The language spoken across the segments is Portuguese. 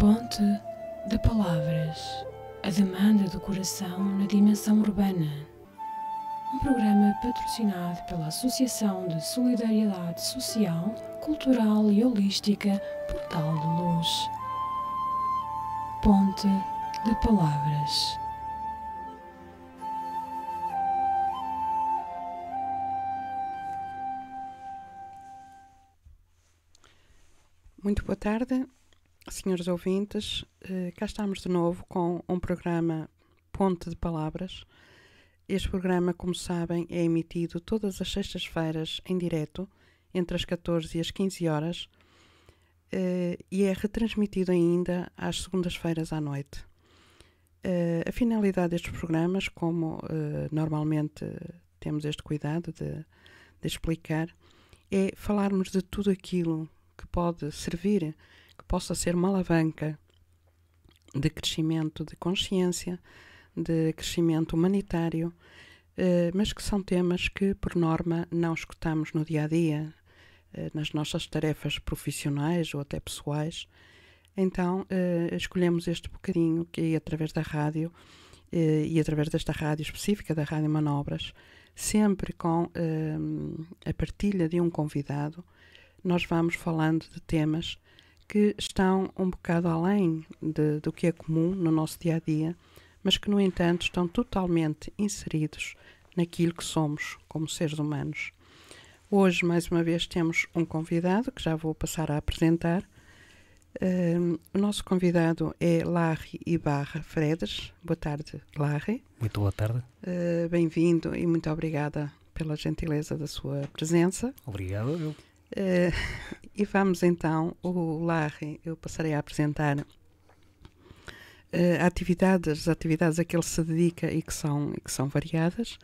ponte de palavras, a demanda do coração na dimensão urbana. Um programa patrocinado pela Associação de Solidariedade Social, Cultural e Holística Portal de Luz. Ponte de Palavras. Muito boa tarde, senhores ouvintes, eh, cá estamos de novo com um programa Ponte de Palavras. Este programa, como sabem, é emitido todas as sextas-feiras em direto, entre as 14 e as 15 horas, eh, e é retransmitido ainda às segundas-feiras à noite. Eh, a finalidade destes programas, como normalmente temos este cuidado de, de explicar, é falarmos de tudo aquilo que pode servir que possa ser uma alavanca de crescimento de consciência, de crescimento humanitário, eh, mas que são temas que, por norma, não escutamos no dia a dia, eh, nas nossas tarefas profissionais ou até pessoais. Então, eh, escolhemos este bocadinho que, é através da rádio, e através desta rádio específica, da Rádio Manobras, sempre com a partilha de um convidado, nós vamos falando de temas que estão um bocado além de, do que é comum no nosso dia a dia, mas que, no entanto, estão totalmente inseridos naquilo que somos como seres humanos. Hoje, mais uma vez, temos um convidado que já vou passar a apresentar. Hum, o nosso convidado é Larry Ibarra Fredes. Boa tarde, Larry. Muito boa tarde. Uh, Bem-vindo e muito obrigada pela gentileza da sua presença. Obrigado, eu Uh, e vamos então, o Larry, eu passarei a apresentar uh, atividades, as atividades a que ele se dedica e que são, que são variadas.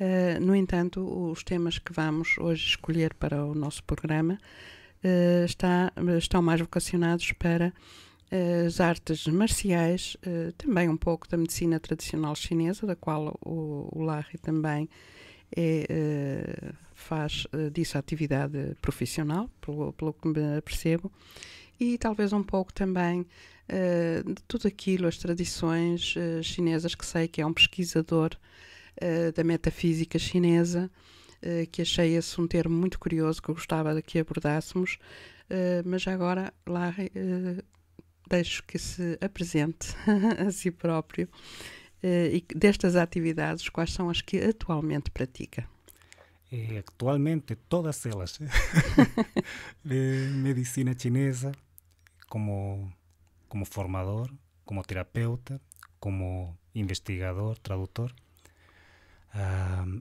Uh, no entanto, os temas que vamos hoje escolher para o nosso programa uh, está, estão mais vocacionados para as artes marciais, também um pouco da medicina tradicional chinesa, da qual o, o Larry também é faz uh, disso atividade profissional, pelo, pelo que me percebo, e talvez um pouco também uh, de tudo aquilo, as tradições uh, chinesas, que sei que é um pesquisador da metafísica chinesa, que achei esse um termo muito curioso que eu gostava de que abordássemos, mas agora lá deixo que se apresente a si próprio e destas atividades, quais são as que atualmente pratica? Eh, actualmente todas ellas ¿eh? de medicina chinesa como, como formador, como terapeuta, como investigador, traductor,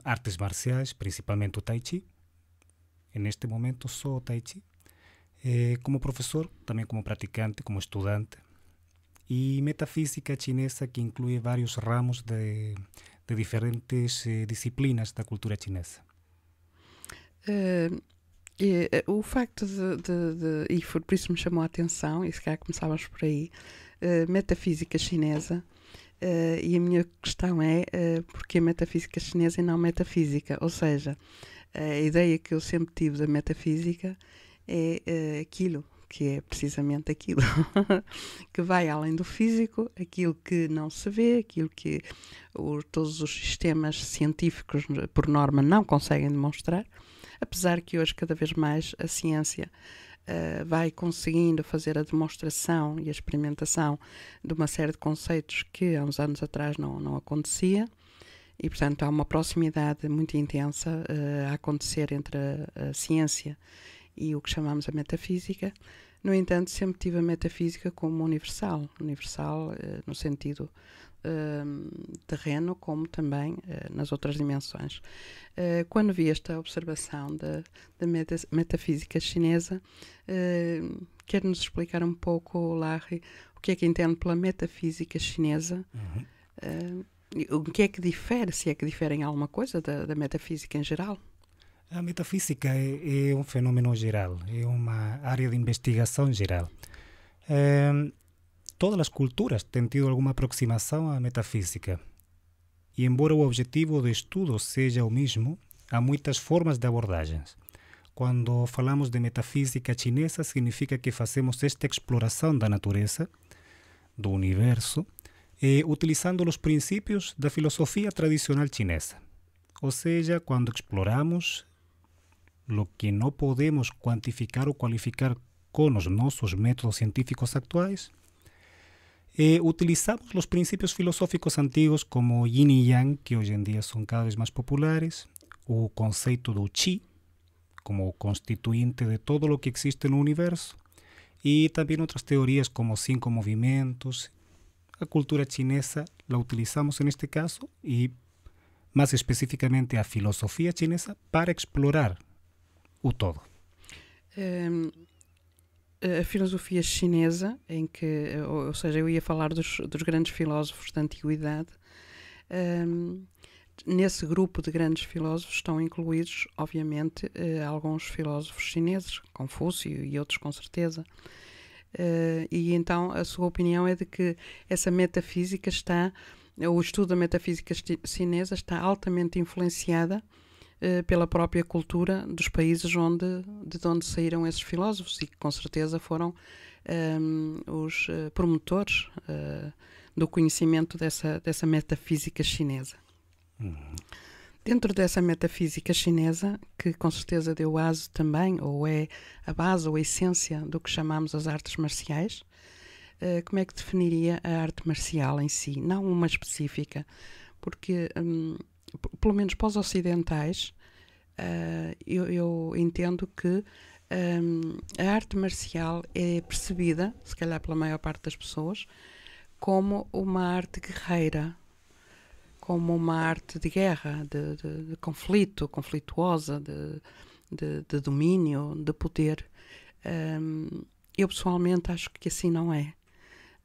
artes marciales, principalmente tai chi, en este momento solo tai chi, eh, como profesor, también como practicante, como estudiante, y metafísica chinesa que incluye varios ramos de, diferentes disciplinas de la cultura chinesa. Uh, eh, e, uh, eh, o facto de, de, de, E foi por isso me chamou a atenção, e se calhar começávamos por aí, uh, metafísica chinesa. e a minha questão é uh, porque metafísica chinesa e não metafísica? Ou seja, a ideia que eu sempre tive da metafísica é aquilo que é precisamente aquilo que vai além do físico, aquilo que não se vê, aquilo que o, todos os sistemas científicos, por norma, não conseguem demonstrar. Apesar que hoje, cada vez mais, a ciência uh, vai conseguindo fazer a demonstração e a experimentação de uma série de conceitos que há uns anos atrás não, não acontecia. E, portanto, há uma proximidade muito intensa uh, a acontecer entre a, a ciência e o que chamamos a metafísica. No entanto, sempre tive a metafísica como universal, universal eh, no sentido Ehm, terreno como também eh, nas outras dimensões. Eh, quando vi esta observação da, da metafísica chinesa, ehm, quer-nos explicar um pouco, Larry, o que é que entende pela metafísica chinesa? Uhum. Eh, o que é que difere, se é que difere em alguma coisa, da, da metafísica em geral? A metafísica é, é, um fenômeno geral, é uma área de investigação geral. É, Todas as culturas têm tido alguma aproximação à metafísica. E, embora o objetivo do estudo seja o mesmo, há muitas formas de abordagens. Quando falamos de metafísica chinesa, significa que fazemos esta exploração da natureza, do universo, utilizando os princípios da filosofia tradicional chinesa. Ou seja, quando exploramos o que não podemos quantificar ou qualificar com os nossos métodos científicos atuais, Eh, utilizamos los principios filosóficos antiguos como yin y yang, que hoy en día son cada vez más populares, o concepto del chi, como constituyente de todo lo que existe en el universo, y también otras teorías como cinco movimientos. La cultura chinesa la utilizamos en este caso y más específicamente la filosofía chinesa para explorar el todo. Em, a filosofia chinesa, em que, ou, seja, eu ia falar dos, dos grandes filósofos da antiguidade, um, nesse grupo de grandes filósofos estão incluídos, obviamente, uh, alguns filósofos chineses, Confúcio e outros com certeza. Uh, e então a sua opinião é de que essa metafísica está, o estudo da metafísica chinesa está altamente influenciada eh, pela própria cultura dos países onde, de onde saíram esses filósofos e que com certeza foram um, ehm, os eh, promotores uh, do conhecimento dessa, dessa metafísica chinesa. Uhum. Dentro dessa metafísica chinesa, que com certeza deu aso também, ou é a base ou a essência do que chamamos as artes marciais, uh, como é que definiria a arte marcial em si? Não uma específica, porque hum, pelo menos para os ocidentais, uh, eu, eu, entendo que um, ehm, a arte marcial é percebida, se calhar pela maior parte das pessoas, como uma arte guerreira, como uma arte de guerra, de, de, de conflito, conflituosa, de, de, domínio, de poder. Um, ehm, eu pessoalmente acho que assim não é.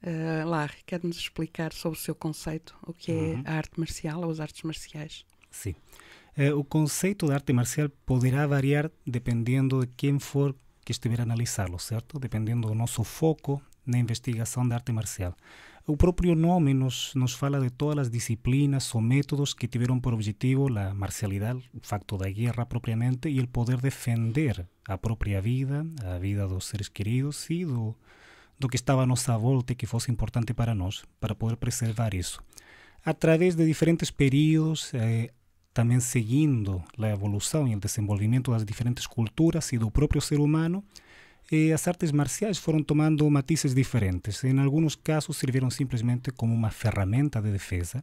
Uh, ah, Larry, quer-nos explicar sobre o seu conceito, o que é uhum. é a arte marcial ou as artes marciais? Sim. Uh, o conceito da arte marcial poderá variar dependendo de quem for que estiver a analisá-lo, certo? Dependendo do nosso foco na investigação da arte marcial. O próprio nome nos, nos fala de todas as disciplinas ou métodos que tiveram por objetivo a marcialidade, o facto da guerra propriamente, e o poder defender a própria vida, a vida dos seres queridos e do, do que estava à nossa volta e que fosse importante para nós, para poder preservar isso. Através de diferentes períodos, eh, também seguindo a evolução e o desenvolvimento das diferentes culturas e do próprio ser humano, eh, as artes marciais foram tomando matizes diferentes. Em alguns casos, serviram simplesmente como uma ferramenta de defesa,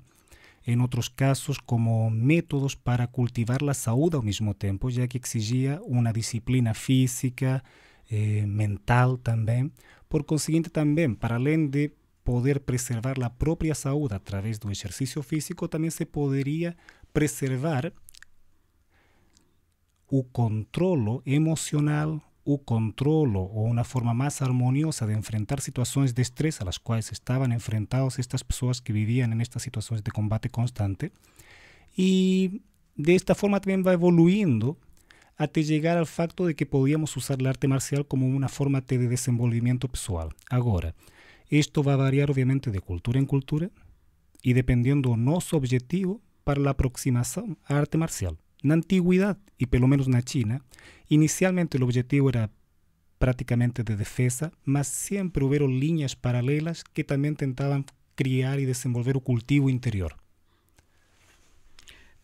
em outros casos, como métodos para cultivar a saúde ao mesmo tempo, já que exigia uma disciplina física, eh, mental também, Por consiguiente, también, para além de poder preservar la propia salud a través del ejercicio físico, también se podría preservar o control emocional, o control o una forma más armoniosa de enfrentar situaciones de estrés a las cuales estaban enfrentados estas personas que vivían en estas situaciones de combate constante. Y de esta forma también va evoluyendo hasta llegar al facto de que podíamos usar la arte marcial como una forma de personal. Ahora, esto va a variar obviamente de cultura en cultura y dependiendo do objetivo para la aproximación a arte marcial. Na y y, pelo menos na China, inicialmente el objetivo era prácticamente de defensa, mas siempre hubo líneas paralelas que también intentaban criar y desenvolver un cultivo interior.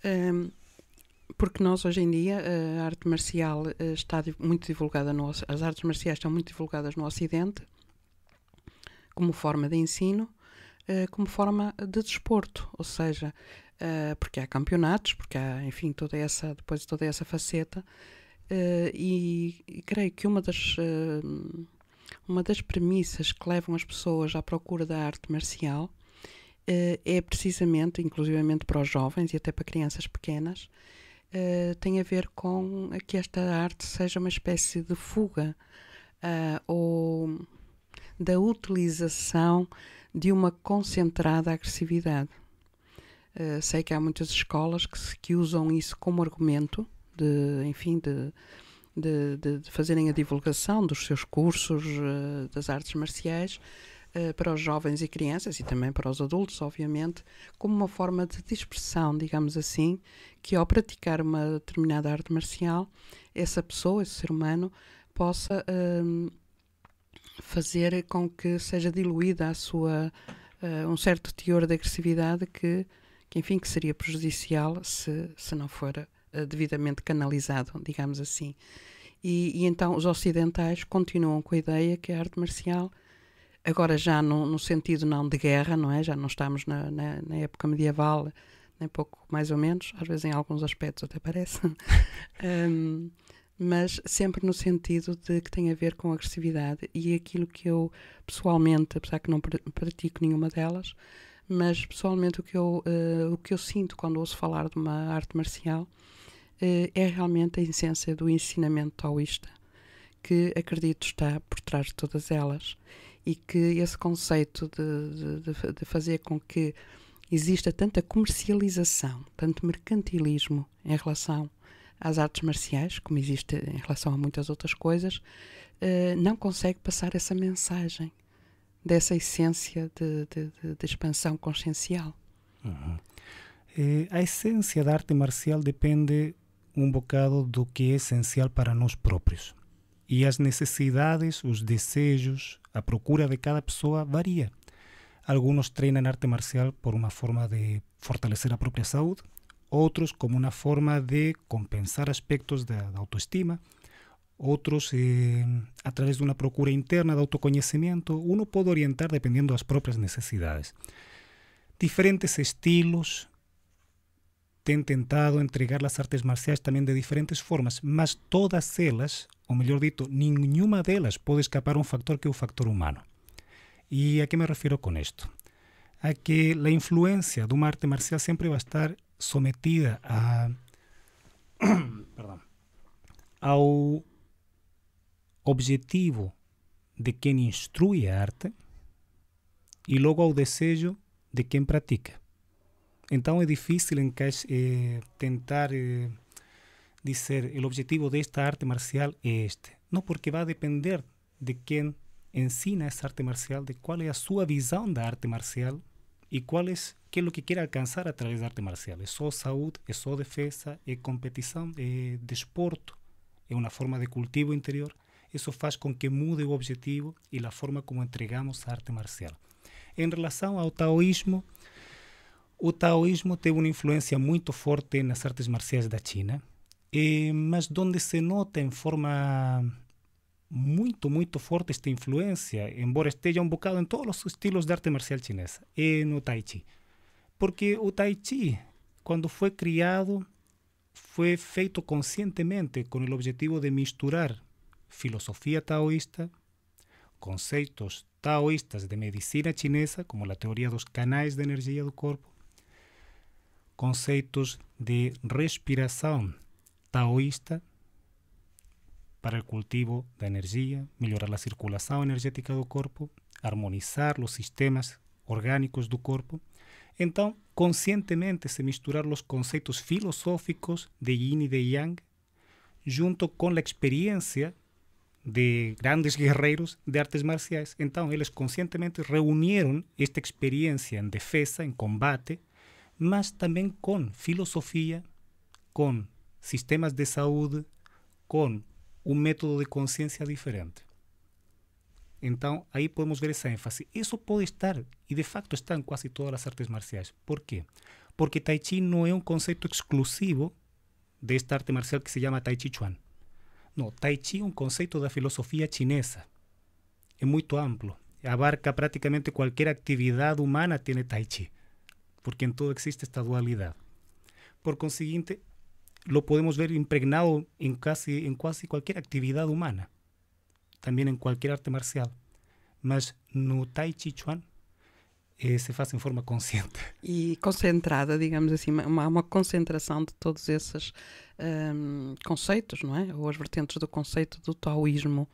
Em, porque nós hoje em dia eh, a arte marcial eh, está muito divulgada no, as artes marciais estão muito divulgadas no Ocidente como forma de ensino, eh, como forma de desporto, ou seja, porque há campeonatos, porque há, enfim, toda essa depois toda essa faceta e, e creio que uma das uma das premissas que levam as pessoas à procura da arte marcial é precisamente, inclusivamente para os jovens e até para crianças pequenas, uh, tem a ver com que esta arte seja uma espécie de fuga uh, ou da utilização de uma concentrada agressividade. Uh, sei que há muitas escolas que, que usam isso como argumento de, enfim, de, de, de, de fazerem a divulgação dos seus cursos das artes marciais eh, para os jovens e crianças e também para os adultos, obviamente, como uma forma de dispersão, digamos assim, que ao praticar uma determinada arte marcial, essa pessoa, esse ser humano, possa hum, fazer com que seja diluída a sua uh, um certo teor de agressividade que, que enfim que seria prejudicial se, se não for eh, devidamente canalizado, digamos assim. E, e, então os ocidentais continuam com a ideia que a arte marcial agora já no, no, sentido não de guerra, não é? Já não estamos na, na, na, época medieval, nem pouco mais ou menos, às vezes em alguns aspectos até parece, um, mas sempre no sentido de que tem a ver com agressividade e aquilo que eu pessoalmente, apesar que não pratico nenhuma delas, mas pessoalmente o que eu, uh, o que eu sinto quando ouço falar de uma arte marcial uh, é realmente a essência do ensinamento taoísta que acredito está por trás de todas elas e que esse conceito de, de, de fazer com que exista tanta comercialização, tanto mercantilismo em relação às artes marciais, como existe em relação a muitas outras coisas, eh, não consegue passar essa mensagem dessa essência de, de, de expansão consciencial. Uhum. a essência da arte marcial depende um bocado do que é essencial para nós próprios. E as necessidades, os desejos, La procura de cada persona varía. Algunos treinan arte marcial por una forma de fortalecer la propia salud. Otros como una forma de compensar aspectos de autoestima, Otros eh, a través de una procura interna de autoconocimiento. Uno puede orientar dependiendo de las propias necesidades. Diferentes estilos he intentado entregar las artes marciales también de diferentes formas, mas todas ellas, o mejor dicho, ninguna de ellas puede escapar a un factor que es un factor humano. ¿Y a qué me refiero con esto? A que la influencia de una arte marcial siempre va a estar sometida a objetivo de quien instruye arte y luego al deseo de quien practica. Então é difícil eh, tentar eh, dizer o objetivo desta arte marcial é este. Não porque vai depender de quem ensina essa arte marcial, de qual é a sua visão da arte marcial e qual é, que é o que quer alcançar através da arte marcial. É só saúde, é só defesa, é competição, é desporto, é uma forma de cultivo interior. Isso faz com que mude o objetivo e a forma como entregamos a arte marcial. Em relação ao taoísmo, o taoísmo teve uma influência muito forte nas artes marciais da China, e, mas onde se nota em forma muito, muito forte esta influência, embora esteja um bocado em todos os estilos de arte marcial chinesa, é no Tai Chi. Porque o Tai Chi, quando foi criado, foi feito conscientemente com o objetivo de misturar filosofia taoísta, conceitos taoístas de medicina chinesa, como a teoria dos canais de energia do corpo, conceitos de respiración taoísta para el cultivo de energía, mejorar la circulación energética del cuerpo, armonizar los sistemas orgánicos del cuerpo. Entonces, conscientemente se misturaron los conceptos filosóficos de yin y de yang junto con la experiencia de grandes guerreros de artes marciales. Entonces, ellos conscientemente reunieron esta experiencia en defensa, en combate, más también con filosofía, con sistemas de salud, con un método de conciencia diferente. Entonces, ahí podemos ver esa énfasis. Eso puede estar, y de facto está en casi todas las artes marciales. Por qué? Porque Tai Chi no es un concepto exclusivo de esta arte marcial que se llama Tai Chi Chuan. No, Tai Chi un concepto de la filosofía chinesa. Es muy amplio. Abarca prácticamente cualquier actividad humana tiene Tai Chi. porque en todo existe esta dualidad. Por consiguiente, lo podemos ver impregnado en casi, en casi cualquier actividad humana, también en cualquier arte marcial. Mas no Tai Chi Chuan eh, se faz em forma consciente. E concentrada, digamos assim, uma, uma concentração de todos esses um, ehm, conceitos, não é? Ou as vertentes do conceito do taoísmo.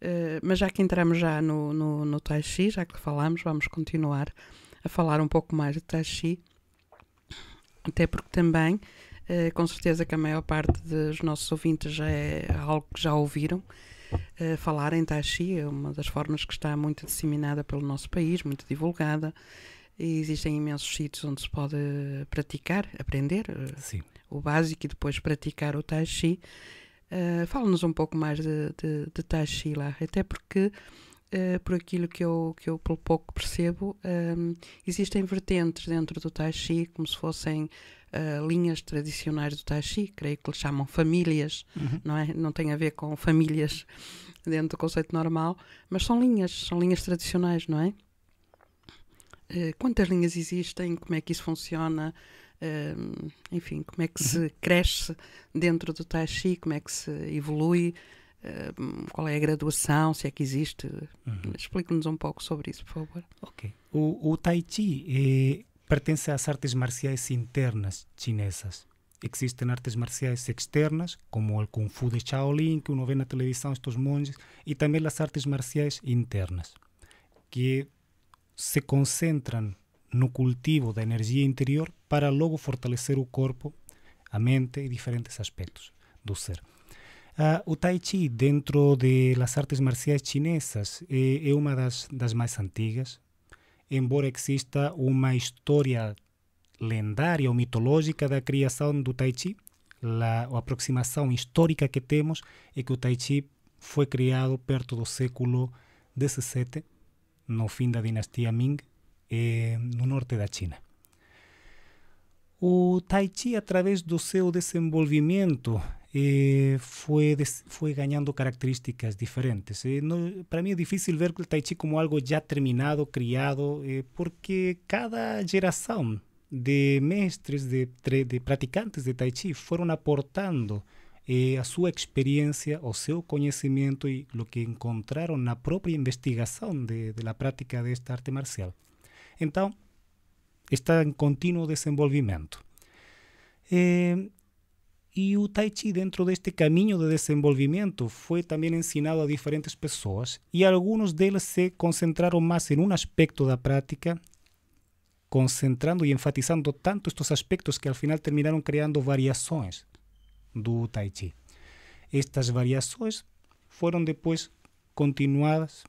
Uh, mas já que entramos já no, no, no Tai Chi, já que falámos, vamos continuar a falar um pouco mais de Tai Chi, até porque também, eh, com certeza que a maior parte dos nossos ouvintes já é algo que já ouviram eh, falar em Tai Chi, é uma das formas que está muito disseminada pelo nosso país, muito divulgada, e existem imensos sítios onde se pode praticar, aprender eh, Sim. o básico e depois praticar o Tai Chi. Uh, Fala-nos um pouco mais de, de, de Tai Chi lá, até porque uh, por aquilo que eu, que eu pelo pouco percebo, um, ehm, existem vertentes dentro do Tai Chi, como se fossem uh, linhas tradicionais do Tai Chi, creio que lhe chamam famílias, uhum. não é? Não tem a ver com famílias dentro do conceito normal, mas são linhas, são linhas tradicionais, não é? Uh, quantas linhas existem? Como é que isso funciona? Ehm, enfim, como é que se uhum. cresce dentro do Tai Chi? Como é que se evolui? qual é a graduação, se é que existe? Uhum. Explique-nos um pouco sobre isso, por favor. Ok. O, o Tai Chi é, pertence às artes marciais internas chinesas. Existem artes marciais externas, como o Kung Fu de Shaolin, que uno vê na televisão, estes monges, e também as artes marciais internas, que se concentram no cultivo da energia interior para logo fortalecer o corpo, a mente e diferentes aspectos do ser. Uh, o Tai Chi, dentro das de artes marciais chinesas, é, é uma das, das, mais antigas, embora exista uma história lendária ou mitológica da criação do Tai Chi. La, a aproximação histórica que temos é que o Tai Chi foi criado perto do século XVII, no fim da dinastia Ming, eh, no norte da China. O Tai Chi, através do seu desenvolvimento, eh, fue, des, fue ganando características diferentes. Eh, no, para mí es é difícil ver el tai chi como algo ya terminado, criado, eh, porque cada generación de mestres, de, de, praticantes de tai chi fueron aportando a su experiencia o su conocimiento y lo que encontraron en la propia investigación de, de la práctica de esta arte marcial. Entonces, está en continuo desenvolvimento. Eh, e o Tai Chi, dentro deste caminho de desenvolvimento, foi também ensinado a diferentes pessoas e alguns deles se concentraram mais em um aspecto da prática, concentrando e enfatizando tanto estes aspectos que, ao final, terminaram criando variações do Tai Chi. Estas variações foram depois continuadas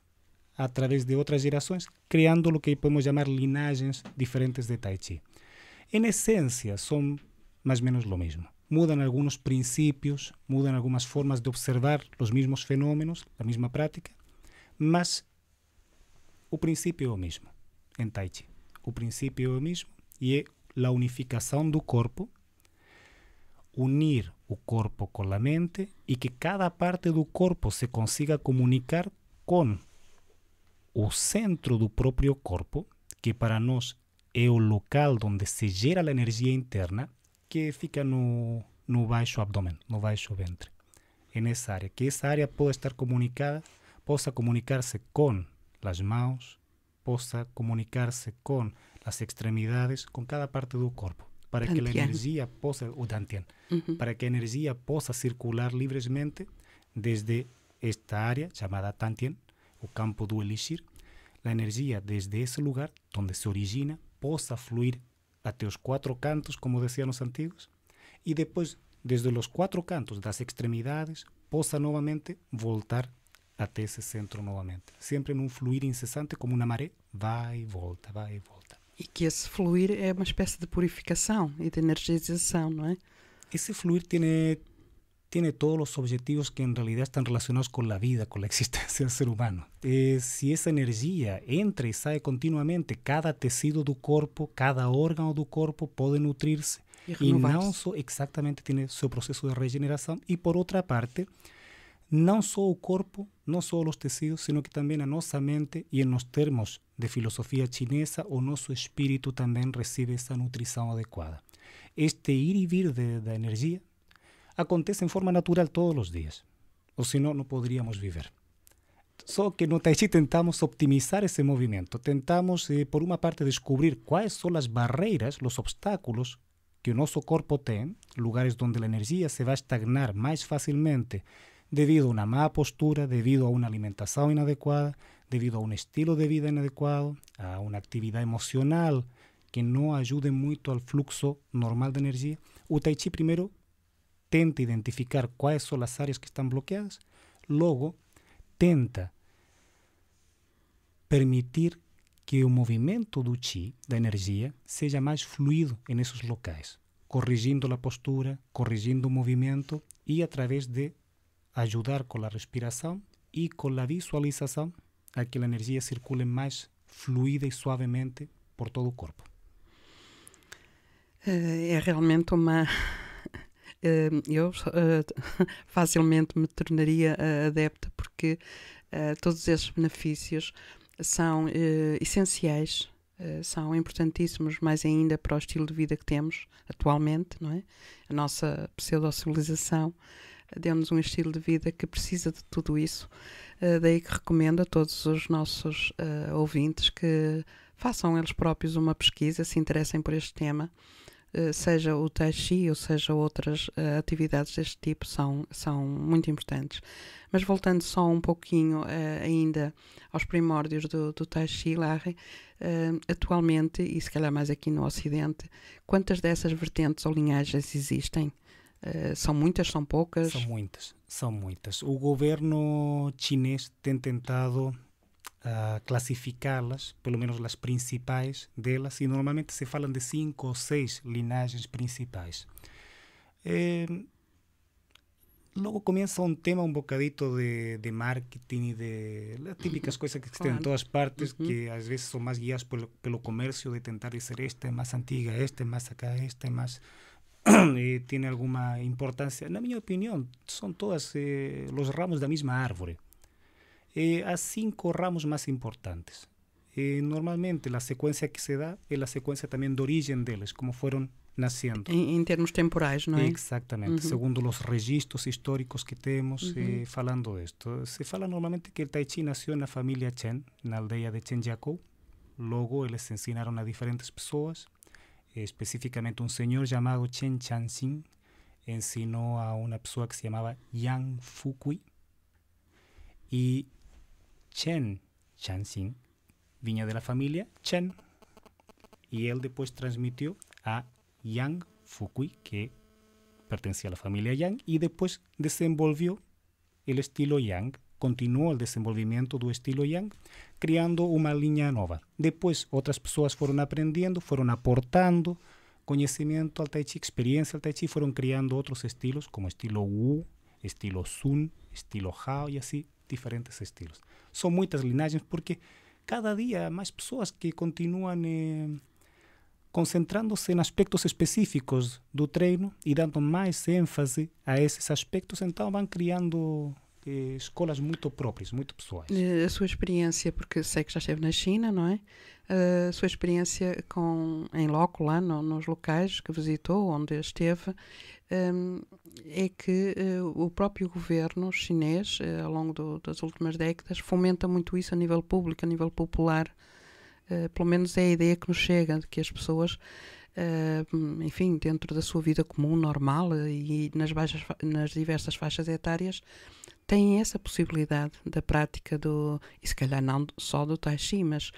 através de outras gerações, criando o que podemos chamar linagens diferentes de Tai Chi. Em essência, são mais ou menos o mesmo mudan algunos principios, mudan algunas formas de observar los mismos fenómenos, la misma práctica, mas o princípio é o mesmo em Tai Chi. O princípio é o mesmo e é a unificação do corpo, unir o corpo com a mente e que cada parte do corpo se consiga comunicar com o centro do próprio corpo, que para nós é o local onde se gera a energia interna, que fica no, no baixo abdômen, no baixo ventre. É nessa área. Que essa área pode estar comunicada, possa comunicar-se com as mãos, possa comunicar-se com as extremidades, com cada parte do corpo, para que a energia possa, o Dantian, uhum. para que a energia possa circular livremente desde esta área chamada Tantien, o campo do Elixir, a energia desde esse lugar onde se origina possa fluir até os quatro cantos, como decían os antigos, e depois, desde os quatro cantos das extremidades, possa novamente voltar até esse centro novamente. Sempre num fluir incessante, como uma maré, vai e volta, vai e volta. E que esse fluir é uma espécie de purificação e de energização, não é? Esse fluir tem, tiene todos los objetivos que en realidad están relacionados con la vida, con la existencia del ser humano. Eh, si esa energía entra y sale continuamente, cada tecido del cuerpo, cada órgano del cuerpo puede nutrirse y no solo exactamente tiene su proceso de regeneración. Y por otra parte, no solo el cuerpo, no solo los tecidos, sino que también a mente mente en los termos de filosofía chinesa, o su espíritu también recibe esa nutrición adecuada. Este ir y vir de, la energía, acontece en forma natural todos los días. O si no, no podríamos vivir. Solo que no Chi tentamos optimizar ese movimiento, tentamos, eh, por una parte, descubrir cuáles son las barreras, los obstáculos que nuestro cuerpo tiene. lugares donde la energía se va a estagnar más fácilmente debido a una mala postura, debido a una alimentación inadecuada, debido a un estilo de vida inadecuado, a una actividad emocional que no ayude mucho al flujo normal de energía, o Tai Chi primero tenta identificar quais são as áreas que estão bloqueadas, logo tenta permitir que o movimento do chi, da energia, seja mais fluido nesses locais, corrigindo a postura, corrigindo o movimento e através de ajudar com a respiração e com a visualização a que a energia circule mais fluida e suavemente por todo o corpo. É realmente uma Hum, eu eh, facilmente me tornaria adepta porque eh, todos esses benefícios são eh, essenciais, são importantíssimos, mais ainda para o estilo de vida que temos atualmente, não é? A nossa pseudo-civilização deu-nos um estilo de vida que precisa de tudo isso. daí que recomendo a todos os nossos ouvintes que façam eles próprios uma pesquisa, se interessem por este tema eh, seja o Tai Chi ou seja outras eh, atividades deste tipo, são, são muito importantes. Mas voltando só um pouquinho eh, ainda aos primórdios do, do Tai Chi, Larry, atualmente, e se calhar mais aqui no Ocidente, quantas dessas vertentes ou linhagens existem? são muitas, são poucas? São muitas, são muitas. O governo chinês tem tentado clasificarlas, por lo menos menos principales de delas, y e normalmente se hablan de cinco o seis linajes principales. Eh, luego comienza un tema un bocadito de, marketing y de las típicas cosas que existen en todas partes, que a veces son más guiadas por, lo comercio, de tentar decir esta es más antigua, esta más acá, esta más... tiene alguna importancia. En mi opinión, son todas eh, los ramos de la misma árvore eh, a cinco ramos más importantes. Eh, normalmente la secuencia que se da es la secuencia también de origen deles, como fueron naciendo. En, términos temporales, ¿no? Exactamente, según los registros históricos que tenemos hablando eh, de esto. Se fala normalmente que el Tai Chi nació en la familia Chen, en la aldea de Chen luego Luego les enseñaron a diferentes personas, específicamente un señor llamado Chen Chanxin enseñó a una persona que se llamaba Yang Fukui y Chen Chanxin, viña de la familia Chen. Y él después transmitió a Yang Fukui, que pertenecía a la familia Yang, y después desenvolvió el estilo Yang, continuó el desenvolvimiento del estilo Yang, creando una línea nueva. Después otras personas fueron aprendiendo, fueron aportando conocimiento al Tai Chi, experiencia al Tai Chi, fueron creando otros estilos como estilo Wu, estilo Sun, estilo Hao y así diferentes estilos. São muitas linhagens porque cada dia há mais pessoas que continuam eh, concentrando-se em aspectos específicos do treino e dando mais ênfase a esses aspectos, então vão criando eh, escolas muito próprias, muito pessoais. Eh, a sua experiência, porque sei que já esteve na China, não é? Eh, a sua experiência com, em loco lá no, nos locais que visitou, onde esteve, um, é que uh, o próprio governo chinês, uh, ao longo do, das últimas décadas, fomenta muito isso a nível público, a nível popular. Uh, pelo menos é a ideia que nos chega, de que as pessoas, enfim, dentro da sua vida comum, normal e nas, baixas, nas diversas faixas etárias, têm essa possibilidade da prática do, e se calhar não só do Tai Chi, mas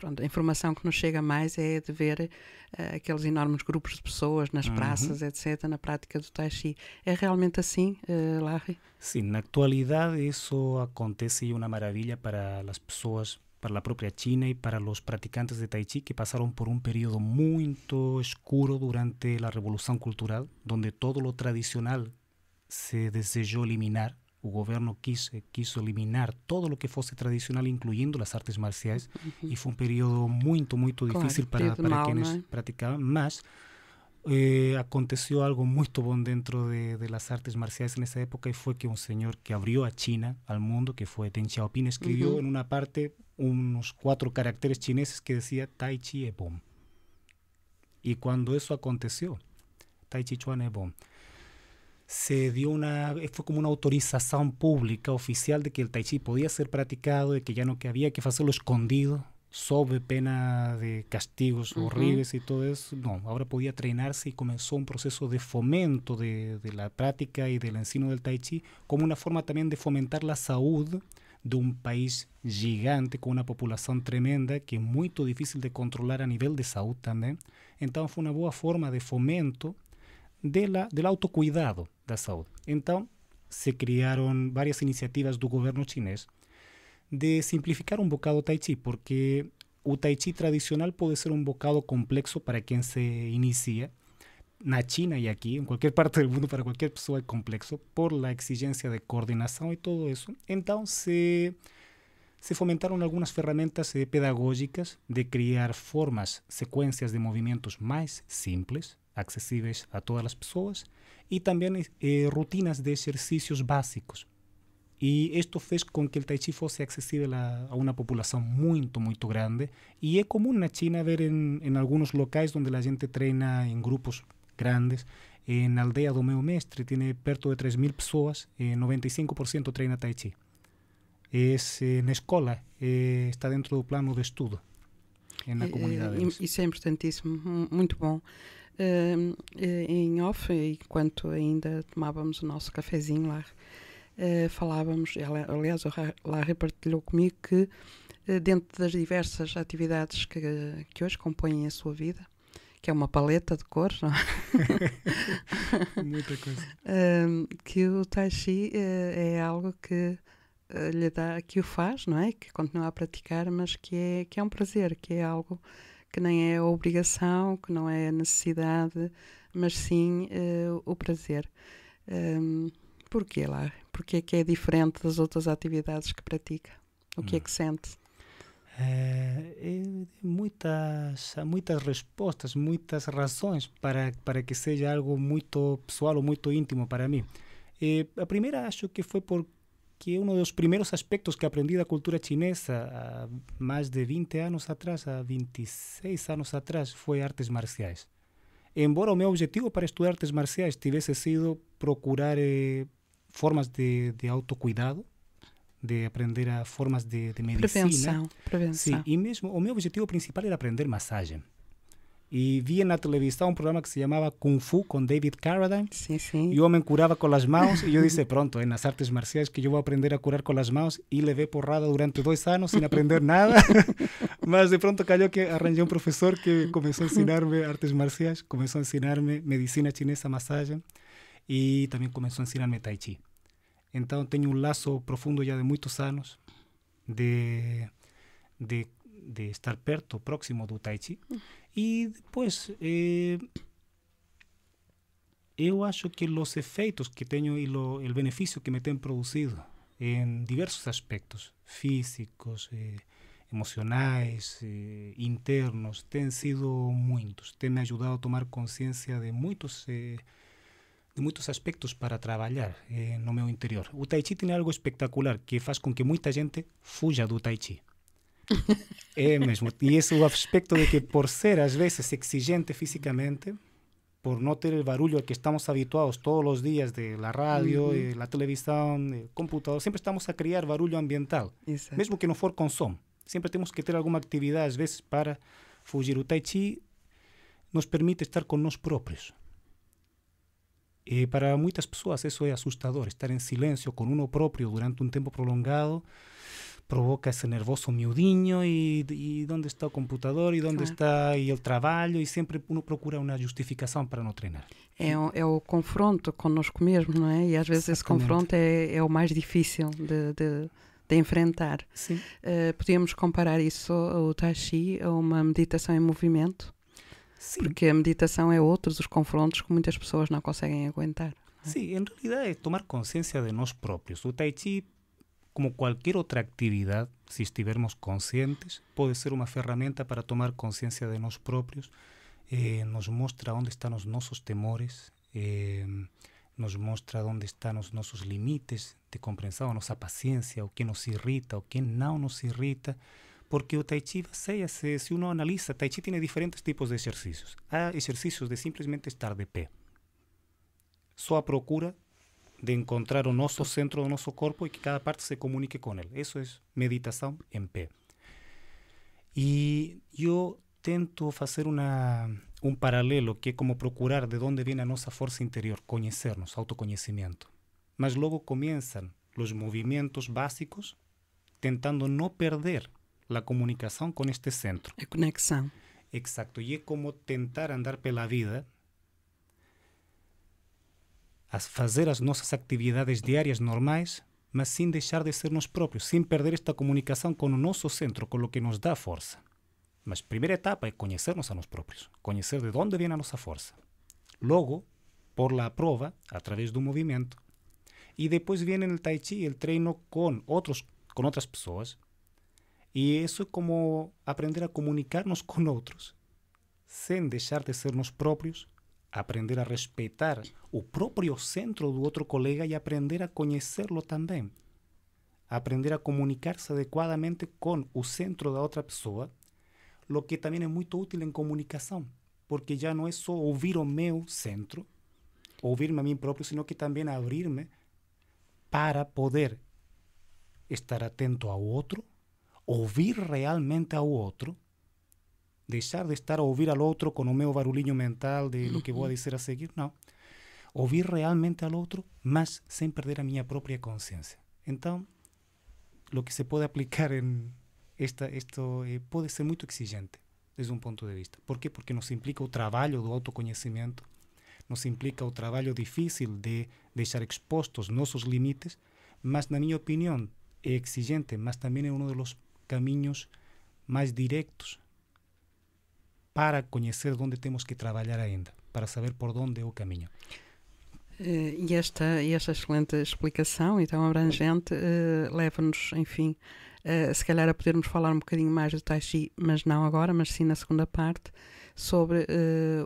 pronto, a informação que nos chega mais é de ver uh, aqueles enormes grupos de pessoas nas uhum. praças, etc., na prática do Tai Chi. É realmente assim, uh, Larry? Sim, na atualidade isso acontece e é uma maravilha para as pessoas para a própria China e para os praticantes de Tai Chi que passaram por um período muito escuro durante a Revolução Cultural, onde todo o tradicional se desejou eliminar el gobierno quiso eliminar todo lo que fuese tradicional, incluyendo las artes marciales, y fue un periodo muy período difícil para, quienes practicaban, Más eh, aconteció algo muy bom dentro de, las artes marciales en esa época y fue que un señor que abrió a China al mundo, que fue Deng Xiaoping, escribió en una parte unos cuatro caracteres chineses que decía Tai Chi E Bom. Y cuando eso aconteció, Tai Chi Chuan E Bom, se dio una, eh, fue como una autorización pública oficial de que el tai chi podía ser practicado, de que ya no que había que hacerlo escondido, sobre pena de castigos horribles y todo eso. No, ahora podía entrenarse y comenzó un proceso de fomento de, la práctica y del ensino del tai chi como una forma también de fomentar la salud de un país gigante con una población tremenda que es muy difícil de controlar a nivel de salud también. Entonces fue una buena forma de fomento de la, del autocuidado. Entonces, saúde. se crearon varias iniciativas del gobierno chinés de simplificar un bocado tai chi, porque el tai chi tradicional puede ser un bocado complejo para quien se inicia. en China y aquí, en cualquier parte del mundo, para cualquier persona es complejo, por la exigencia de coordinación y todo eso. Entonces, se fomentaron algunas herramientas eh, pedagógicas de crear formas, secuencias de movimientos más simples accesibles a todas las personas y también eh, rutinas de ejercicios básicos. Y esto fez con que el tai chi fuese accesible a, una población muy, muy grande. Y es común en China ver en, algunos locais donde la gente treina en grupos grandes. En la aldea do mestre tiene perto de 3.000 personas, eh, 95% treina tai chi. Es en escola, eh, está dentro del plano de estudio en la eh, comunidade. Isso é importantíssimo, muy bom. uh, em off, enquanto ainda tomávamos o nosso cafezinho lá, uh, falávamos, ela, aliás, lá repartilhou comigo que, eh, dentro das diversas atividades que, que hoje compõem a sua vida, que é uma paleta de cores, não é? Muita coisa. que o Tai Chi é algo que lhe dá, que o faz, não é? Que continua a praticar, mas que é, que é um prazer, que é algo que nem é a obrigação, que não é a necessidade, mas sim uh, o prazer. Um, ehm, porquê lá? Porque é que é diferente das outras atividades que pratica? O que é hum. é que sente? É, é, muitas muitas respostas, muitas razões para para que seja algo muito pessoal ou muito íntimo para mim. E eh, a primeira acho que foi por que é dos primeiros aspectos que aprendi da cultura chinesa há mais de 20 anos atrás, a 26 anos atrás, foi artes marciais. Embora o meu objetivo para estudar artes marciais tivesse sido procurar eh, formas de, de, autocuidado, de aprender a formas de, de medicina. Prevenção, prevenção. Sim, e mesmo o meu objetivo principal era aprender massagem. y vi en la televisión un programa que se llamaba Kung Fu con David Carradine. Sí, sí. Yo me curaba con las manos y yo dije, pronto, en las artes marciales que yo voy a aprender a curar con las manos y le ve porrada durante dos años sin aprender nada. Más de pronto cayó que arranjé un profesor que comenzó a enseñarme artes marciales, comenzó a enseñarme medicina chinesa, masaje y también comenzó a enseñarme tai chi. Entonces tengo un lazo profundo ya de muchos años de, de, estar perto, próximo de tai chi. Y, pues, yo eh, eu acho que los efectos que tengo y el beneficio que me han producido en diversos aspectos físicos, eh, emocionales, eh, internos, han sido muchos. te me ayudado a tomar conciencia de muchos de muchos aspectos para trabajar en meu interior. El Tai Chi tiene algo espectacular que hace con que mucha gente fuya del Tai Chi. Eh, es, mesmo. y aspecto de que, por ser a veces exigente físicamente por no tener el barullo al que estamos habituados todos los días de la radio, la televisión, computador, siempre estamos a crear barullo ambiental. mismo Mesmo que no for consumo. Siempre tenemos que tener alguna actividad, a veces, para fugir. O Chi nos permite estar con nosotros propios. Y eh, para muchas personas eso es asustador, estar en silencio con uno propio durante un tiempo prolongado. provoca esse nervoso miudinho e, e onde está o computador e onde está e o trabalho e sempre uno procura uma justificação para não treinar. É, é o confronto conosco mesmo, não é? E às vezes Exatamente. esse confronto é, é o mais difícil de, de de enfrentar. Sim. Uh, podíamos comparar isso ao Tai Chi, a uma meditação em movimento, Sim. porque a meditação é outro dos confrontos que muitas pessoas não conseguem aguentar. Não é? Sim, em realidade é tomar consciência de nós próprios. O Tai Chi como cualquier otra actividad, si estivermos conscientes, puede ser una herramienta para tomar conciencia de nosotros propios. Eh, nos muestra dónde están nuestros temores, eh, nos muestra dónde están nuestros límites límites de comprensión, nuestra paciencia, o que nos irrita, o que no nos irrita, porque el Tai Chi, si se, si uno analiza, Tai Chi tiene diferentes tipos de ejercicios. Hay ejercicios de simplemente estar de pie, só a procura de encontrar un oso centro, de nuestro cuerpo y que cada parte se comunique con él. Eso es meditación en pé. Y yo tento hacer una un paralelo que es como procurar de dónde viene nuestra fuerza interior, Conocernos, autoconocimiento. Mas luego comienzan los movimientos básicos tentando no perder la comunicación con este centro. La conexión. Exacto, Y es como tentar andar la vida a fazer as nossas atividades diárias normais, mas sem deixar de ser nós próprios, sem perder esta comunicação com o nosso centro, com o que nos dá força. Mas a primeira etapa é conhecermos a nós próprios, conhecer de onde vem a nossa força. Logo, pôr-la à prova através do movimento. E depois vem o tai chi, o treino com, outros, com outras pessoas. E isso é como aprender a comunicar-nos com outros, sem deixar de ser nós próprios, aprender a respetar o propio centro del otro colega y aprender a conocerlo también. Aprender a comunicarse adecuadamente con el o centro de otra persona. Lo que también es muy útil en comunicación, porque ya no es solo oír o meu centro, oírme a mí propio sino que también abrirme para poder estar atento a otro, oír realmente a otro. Dejar de estar a oír al otro con o meu barulhinho mental de lo que voy a decir a seguir, No. Oír realmente al otro, mas sin perder a mi propia conciencia entonces lo que se puede aplicar en esta, esto eh, ser muy exigente desde un punto de vista. Por qué? Porque nos implica o trabajo de autoconocimiento. nos implica o trabajo difícil de dejar expostos nuestros límites. mas, na mi opinión, es exigente, mas es uno de los caminos más directos para conhecer onde temos que trabalhar ainda, para saber por onde é o caminho. Eh, e esta, e esta excelente explicação, então abrangente, eh, leva-nos, enfim, eh, se calhar a podermos falar um bocadinho mais de Tai Chi, mas não agora, mas sim na segunda parte, sobre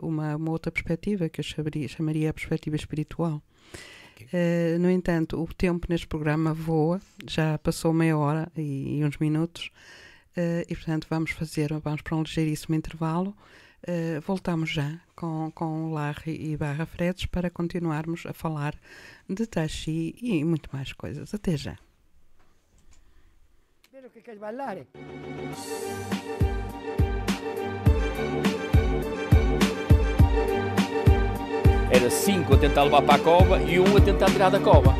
uma, uma, outra perspectiva, que eu chamaria, chamaria a perspectiva espiritual. Okay. no entanto, o tempo neste programa voa, já passou meia hora e, e uns minutos. Uh, e portanto vamos fazer, vamos para um ligeiríssimo intervalo. Uh, voltamos já com, com Larry e Barra Fredes para continuarmos a falar de Taxi e muito mais coisas. Até já. que queres bailar? Era cinco a tentar levar para a cova e um a tentar tirar da cova.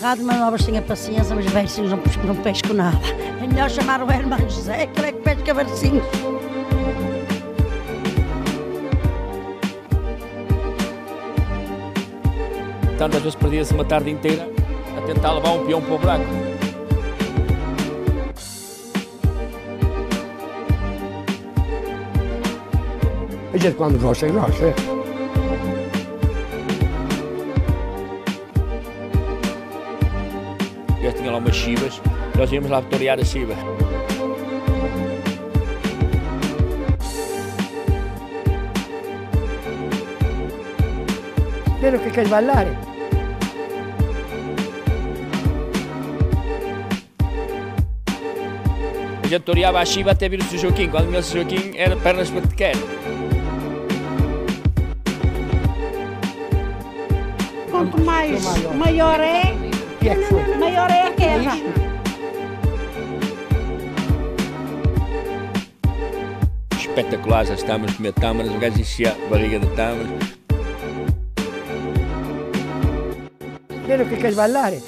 Rádio Manobras tinha paciência, mas versinhos não, não pesco nada. É melhor chamar o Hermano José, que ele é que pesca versinhos. Tanto vezes perdia-se uma tarde inteira a tentar levar um peão para o buraco. A gente quando gosta, gosta. tinha lá umas chivas, nós íamos lá torear a chiva. Vero que quer bailar? A gente toreava a chiva até vir o seu Joaquim, quando o seu Joaquim era pernas para te quer. Quanto mais maior é, espetaculares as tâmaras, comer tâmaras, o gajo enchia a barriga de tâmaras. Quero que queres bailar? Eh?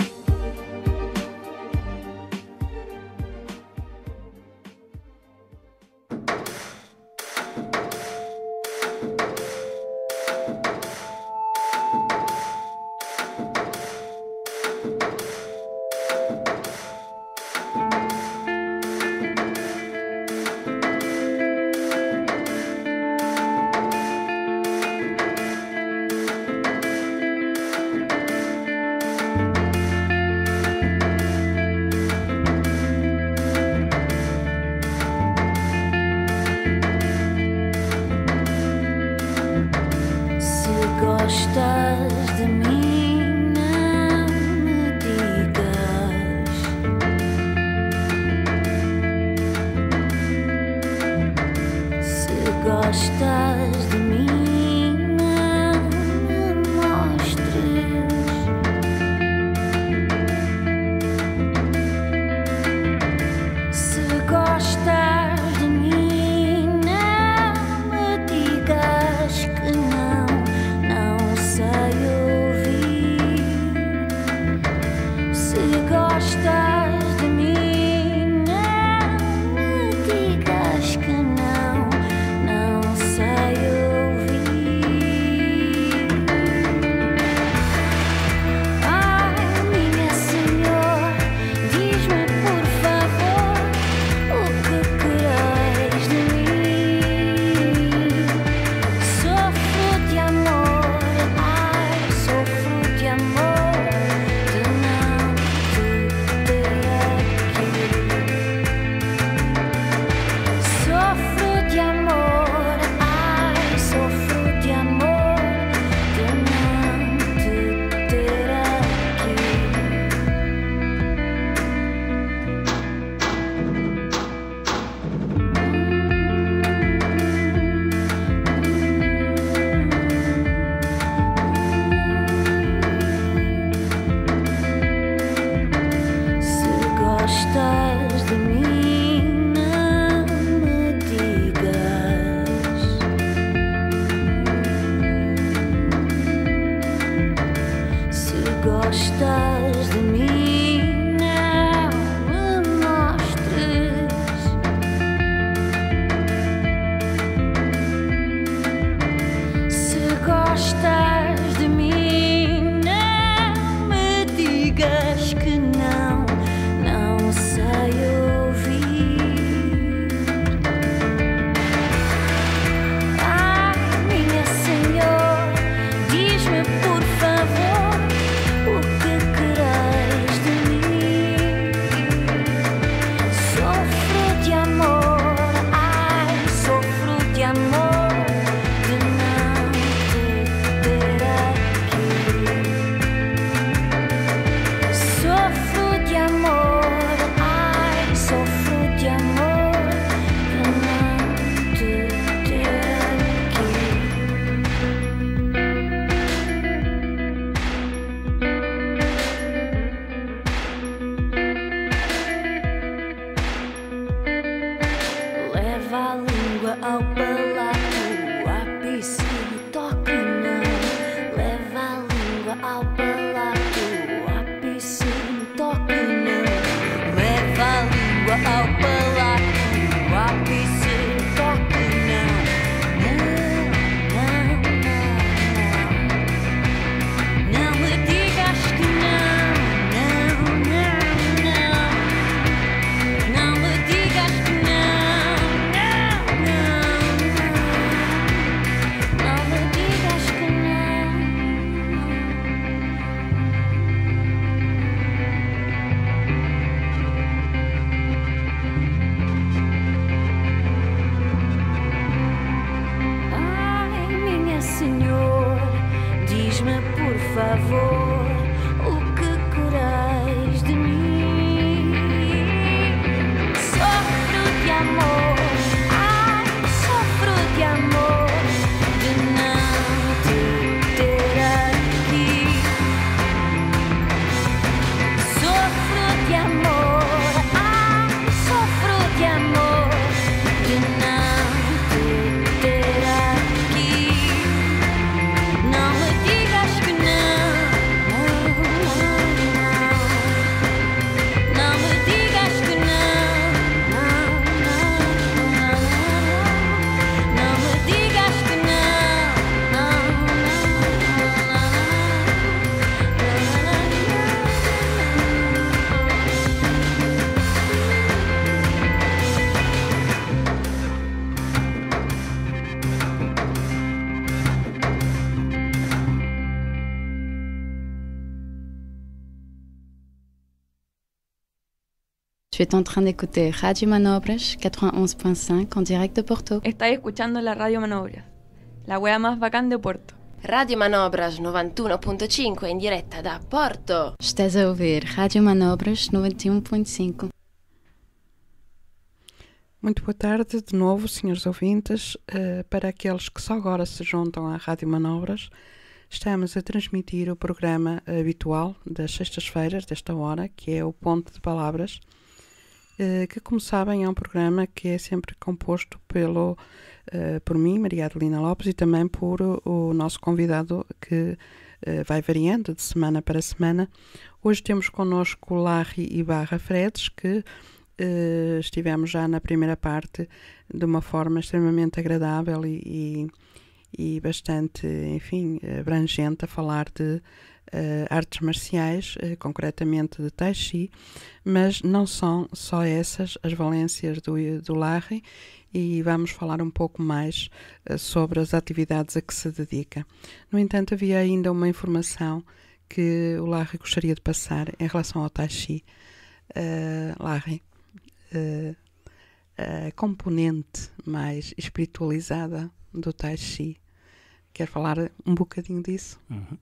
about. Tu es en train d'écouter Radio Manobras 91.5 en direct de Porto. Estás escuchando la Radio Manobras, la wea más bacán de Porto. Radio Manobras 91.5 da Porto. Estás a ouvir Radio Manobras 91.5. Muito boa tarde de novo, senhores ouvintes. Eh, para aqueles que só agora se juntam à Rádio Manobras, estamos a transmitir o programa habitual das sextas-feiras, desta hora, que é o Ponto de Palavras eh, que, como sabem, é um programa que é sempre composto pelo, eh, por mim, Maria Adelina Lopes, e também por o nosso convidado que eh, vai variando de semana para semana. Hoje temos connosco Larry Ibarra Fredes, que estivemos já na primeira parte de uma forma extremamente agradável e, e, e bastante, enfim, abrangente a falar de uh, artes marciais, uh, concretamente de Tai Chi, mas não são só essas as valências do, do Larry e vamos falar um pouco mais uh, sobre as atividades a que se dedica. No entanto, havia ainda uma informação que o Larry gostaria de passar em relação ao Tai Chi. Larry, a componente mais espiritualizada do Tai Chi. Quer falar um bocadinho disso? Uhum.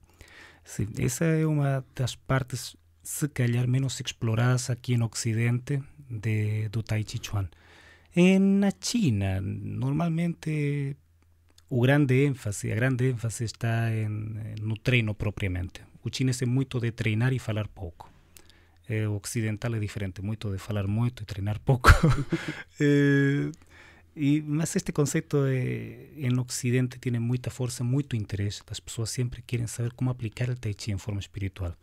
Sim, essa é uma das partes, se calhar, menos exploradas aqui no Ocidente de, do Tai Chi Chuan. E na China, normalmente o grande ênfase, a grande ênfase está em, no treino propriamente. O chinês é muito de treinar e falar pouco. É, o ocidental é diferente, muito de falar muito e treinar pouco. é, E, mas este conceito é, no Ocidente tem muita força, muito interesse. As pessoas sempre querem saber como aplicar o Tai Chi em forma espiritual.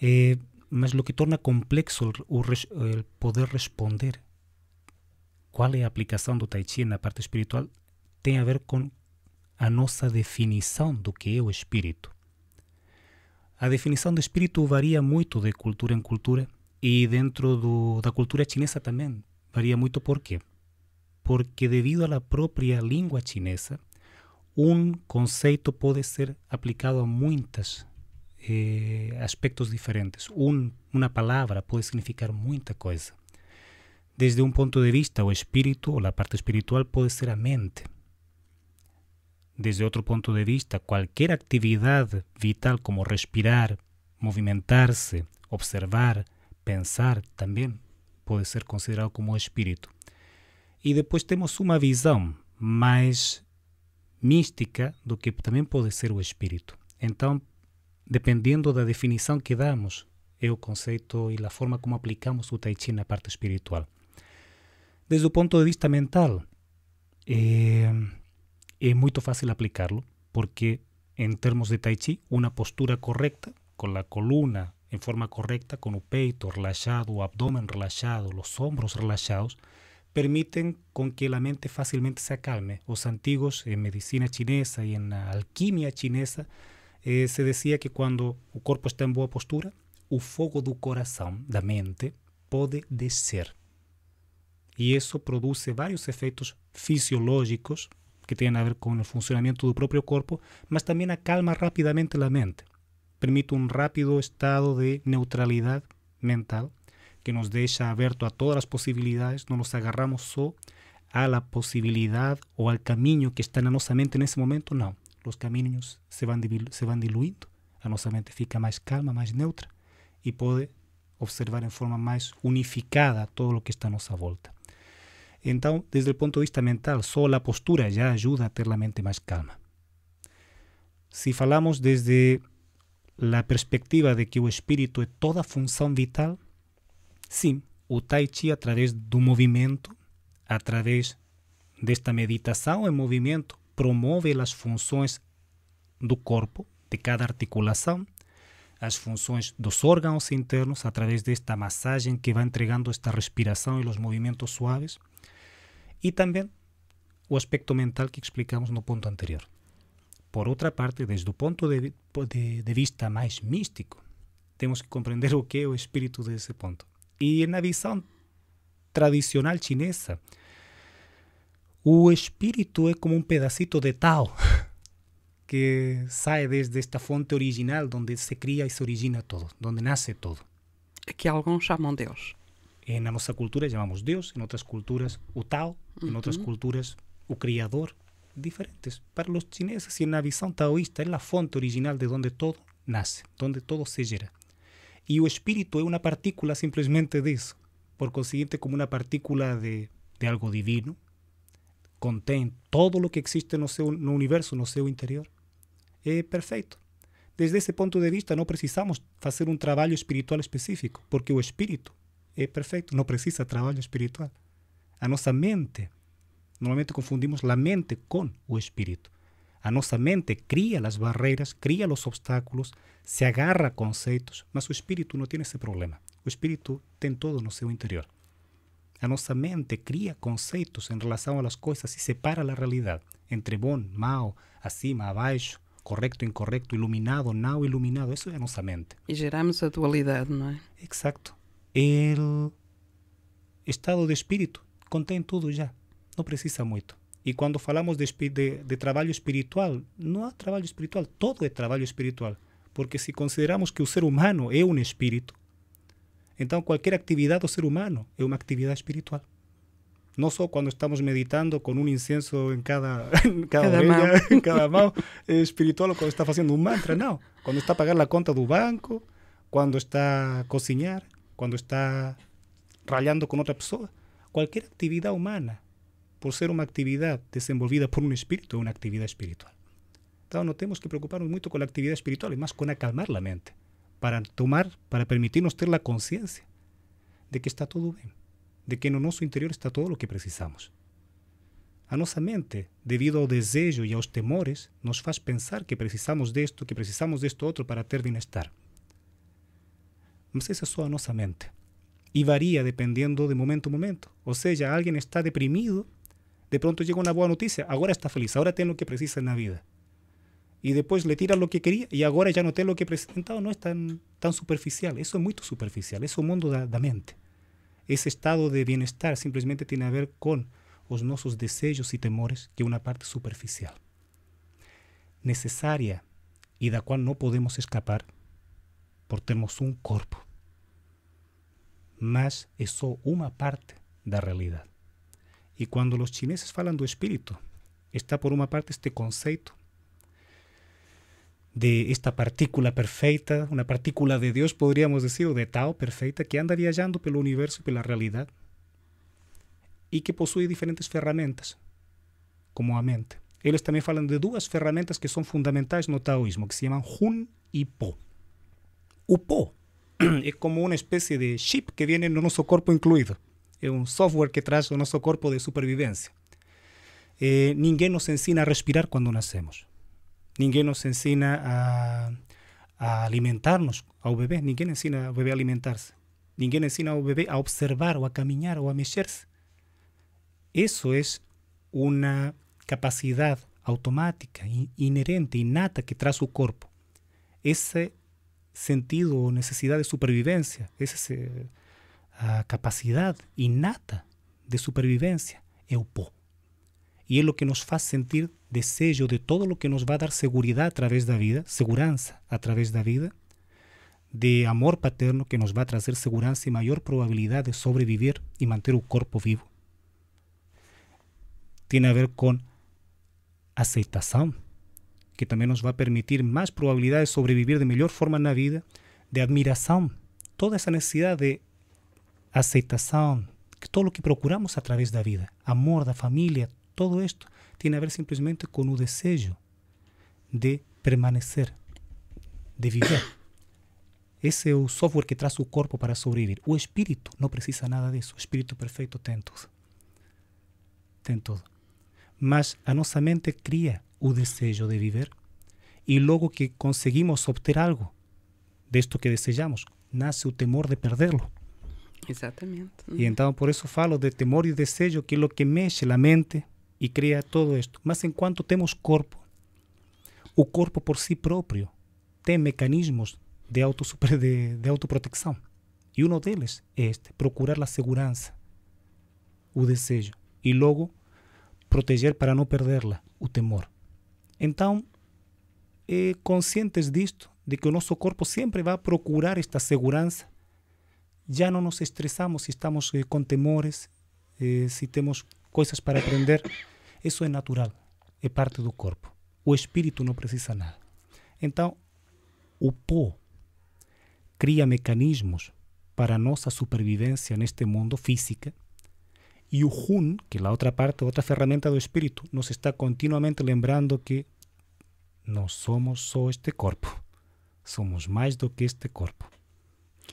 É, eh, mas o que torna complexo o, o poder responder qual é a aplicação do Tai Chi na parte espiritual tem a ver com a nossa definição do que é o espírito. A definição do espírito varia muito de cultura em cultura e dentro do, da cultura chinesa também varia muito. Por quê? porque debido a la propia lengua chinesa, un concepto puede ser aplicado a muchos eh, aspectos diferentes. una palabra puede significar mucha cosa Desde un punto de vista, o espíritu, o la parte espiritual, puede ser la mente. Desde otro punto de vista, cualquier actividad vital como respirar, movimentarse, observar, pensar, también puede ser considerado como espíritu. E depois temos uma visão mais mística do que também pode ser o espírito. Então, dependendo da definição que damos, é o conceito e a forma como aplicamos o Tai Chi na parte espiritual. Desde o ponto de vista mental, é, é muito fácil aplicá-lo, porque em termos de Tai Chi, uma postura correta, com a coluna em forma correcta, com o peito relaxado, o abdômen relaxado, os ombros relaxados, permiten con que la mente fácilmente se acalme. Los antiguos en medicina chinesa y en alquimia chinesa eh, se decía que cuando el cuerpo está en buena postura, el fuego del corazón, la mente, puede descer. Y eso produce varios efectos fisiológicos que tienen a ver con el funcionamiento del propio cuerpo, mas también acalma rápidamente la mente. Permite un rápido estado de neutralidad mental que nos deja abierto a todas las posibilidades, no nos agarramos solo a la posibilidad o al camino que está en nuestra mente en ese momento, no. Los caminos se van, se van diluyendo. a nuestra mente fica más calma, más neutra y puede observar en forma más unificada todo lo que está a nuestra volta. Entonces, desde el punto de vista mental, solo la postura ya ayuda a tener la mente más calma. Si falamos desde la perspectiva de que el espíritu es toda función vital, Sim, o Tai Chi, através do movimento, através desta meditação em movimento, promove as funções do corpo, de cada articulação, as funções dos órgãos internos através desta massagem que vai entregando esta respiração e os movimentos suaves e também o aspecto mental que explicamos no ponto anterior. Por outra parte, desde o ponto de, de, de vista mais místico, temos que compreender o que é o espírito desse ponto. E na visão tradicional chinesa, o espírito é como um pedacito de Tao que sai desde esta fonte original, onde se cria e se origina tudo, onde nasce tudo. É que alguns chamam Deus. E na nossa cultura chamamos Deus, em outras culturas o Tao, uhum. em outras culturas o Criador, diferentes. Para os chineses e na visão taoísta é a fonte original de onde tudo nasce, onde tudo se gera. Y el espíritu es una partícula simplemente de eso, Por consiguiente como una partícula de, algo divino, contiene todo lo que existe en el universo, no su interior. es eh, perfecto. Desde ese punto de vista, no precisamos hacer un trabajo espiritual específico, porque el espíritu es perfecto, no precisa trabajo espiritual. A nuestra mente, normalmente confundimos la mente con el espíritu, A nossa mente cria as barreiras, cria os obstáculos, se agarra a conceitos, mas o espírito não tem esse problema. O espírito tem todo no seu interior. A nossa mente cria conceitos em relação às coisas e separa a realidade entre bom, mal, acima, abaixo, correto, incorreto, iluminado, não iluminado. Isso é a nossa mente. E geramos a dualidade, não é? Exato. O estado de espírito contém tudo já. Não precisa muito. Y cuando hablamos de, de, espiritual, no hay trabajo espiritual, todo es trabajo espiritual. Porque si consideramos que un ser humano es un espíritu, entonces cualquier actividad do ser humano es una actividad espiritual. No solo cuando estamos meditando con un incenso en cada, mano cada, espiritual, o cuando está haciendo un mantra, no. Cuando está pagando pagar cuenta conta banco, cuando está cocinar cuando está rayando con otra persona. Cualquier actividad humana por ser una actividad... desenvolvida por un espíritu... una una actividad espiritual. ...entonces no tenemos que preocuparnos mucho con la actividad espiritual, ...es más con acalmar la mente, para tomar, para permitirnos tener la conciencia... de que está todo bien... de que en nuestro interior está todo lo que precisamos. A nuestra mente, ...debido al deseo y a los temores, nos faz pensar que precisamos de esto... que precisamos de esto otro... para tener bienestar... No sé si es a nuestra mente. ...y varía dependiendo de momento a momento. sea, sea alguien está deprimido de pronto llega una buena noticia, ahora está feliz, ahora tiene lo que precisa en la vida. Y después le tira lo que quería y ahora ya no tiene lo que presentado no no tan tan superficial, eso es muy superficial, es un mundo de la mente. Ese estado de bienestar simplemente tiene que a ver con los nuestros y y temores, que una parte superficial. necesaria y de la cual no podemos escapar por tenemos un cuerpo, más eso una parte parte la realidad. e quando os chineses falam do espírito está por uma parte este conceito de esta partícula perfeita, uma partícula de Deus podríamos dizer ou de Tao perfeita, que anda viajando pelo universo e pela realidade e que possui diferentes ferramentas, como a mente. Eles também falam de duas ferramentas que são fundamentais no taoísmo, que se chamam Hun e Po. O Po é como uma espécie de chip que vem no nosso corpo incluído. Es un software que trae nuestro cuerpo de supervivencia. Eh, ninguém nos enseña a respirar cuando nacemos. Ninguém nos enseña a, a al bebé. ao bebê. Ninguém ensina a alimentarse. se Ninguém ensina ao bebé a observar o a caminar o a mexer Eso es una capacidad automática, inherente, innata que trae su cuerpo. Ese sentido o necesidad de supervivencia. Ese Ah, capacidad innata innata de supervivencia eupo, y es lo que nos hace sentir de sello de todo lo que nos va a dar seguridad a través de la vida, través de la vida, de amor paterno que nos va a traer seguridad y mayor probabilidad de sobrevivir y mantener un cuerpo vivo. tiene a ver con aceitación que también nos va a permitir más probabilidad de sobrevivir de mejor forma en la vida, de admiración toda esa necesidad de aceitação, que todo o que procuramos através da vida, amor da família, todo isto tem a ver simplesmente com o desejo de permanecer, de viver. Esse é o software que traz o corpo para sobreviver. O espírito não precisa nada disso. O espírito perfeito tem tudo. Tem tudo. Mas a nossa mente cria o desejo de viver e logo que conseguimos obter algo, desto que desejamos, nasce o temor de perdê-lo. Exatamente. E então por isso falo de temor e desejo, que é o que mexe a mente e cria todo isto. Mas enquanto temos corpo, o corpo por si próprio tem mecanismos de, auto de, de autoproteção. E um deles é este, procurar a segurança, o desejo. E logo, proteger para não perderla, o temor. Então, é, conscientes disto, de que o nosso corpo sempre vai procurar esta segurança ya no nos estresamos si estamos eh, con temores, eh, si tenemos cosas para aprender. Eso es natural, es parte del cuerpo. O espíritu no precisa nada. Então, o Po cria mecanismos para nuestra supervivencia en este mundo física. y o Hun, que es la otra parte, otra herramienta do espíritu, nos está continuamente lembrando que no somos só este cuerpo, somos más do que este cuerpo.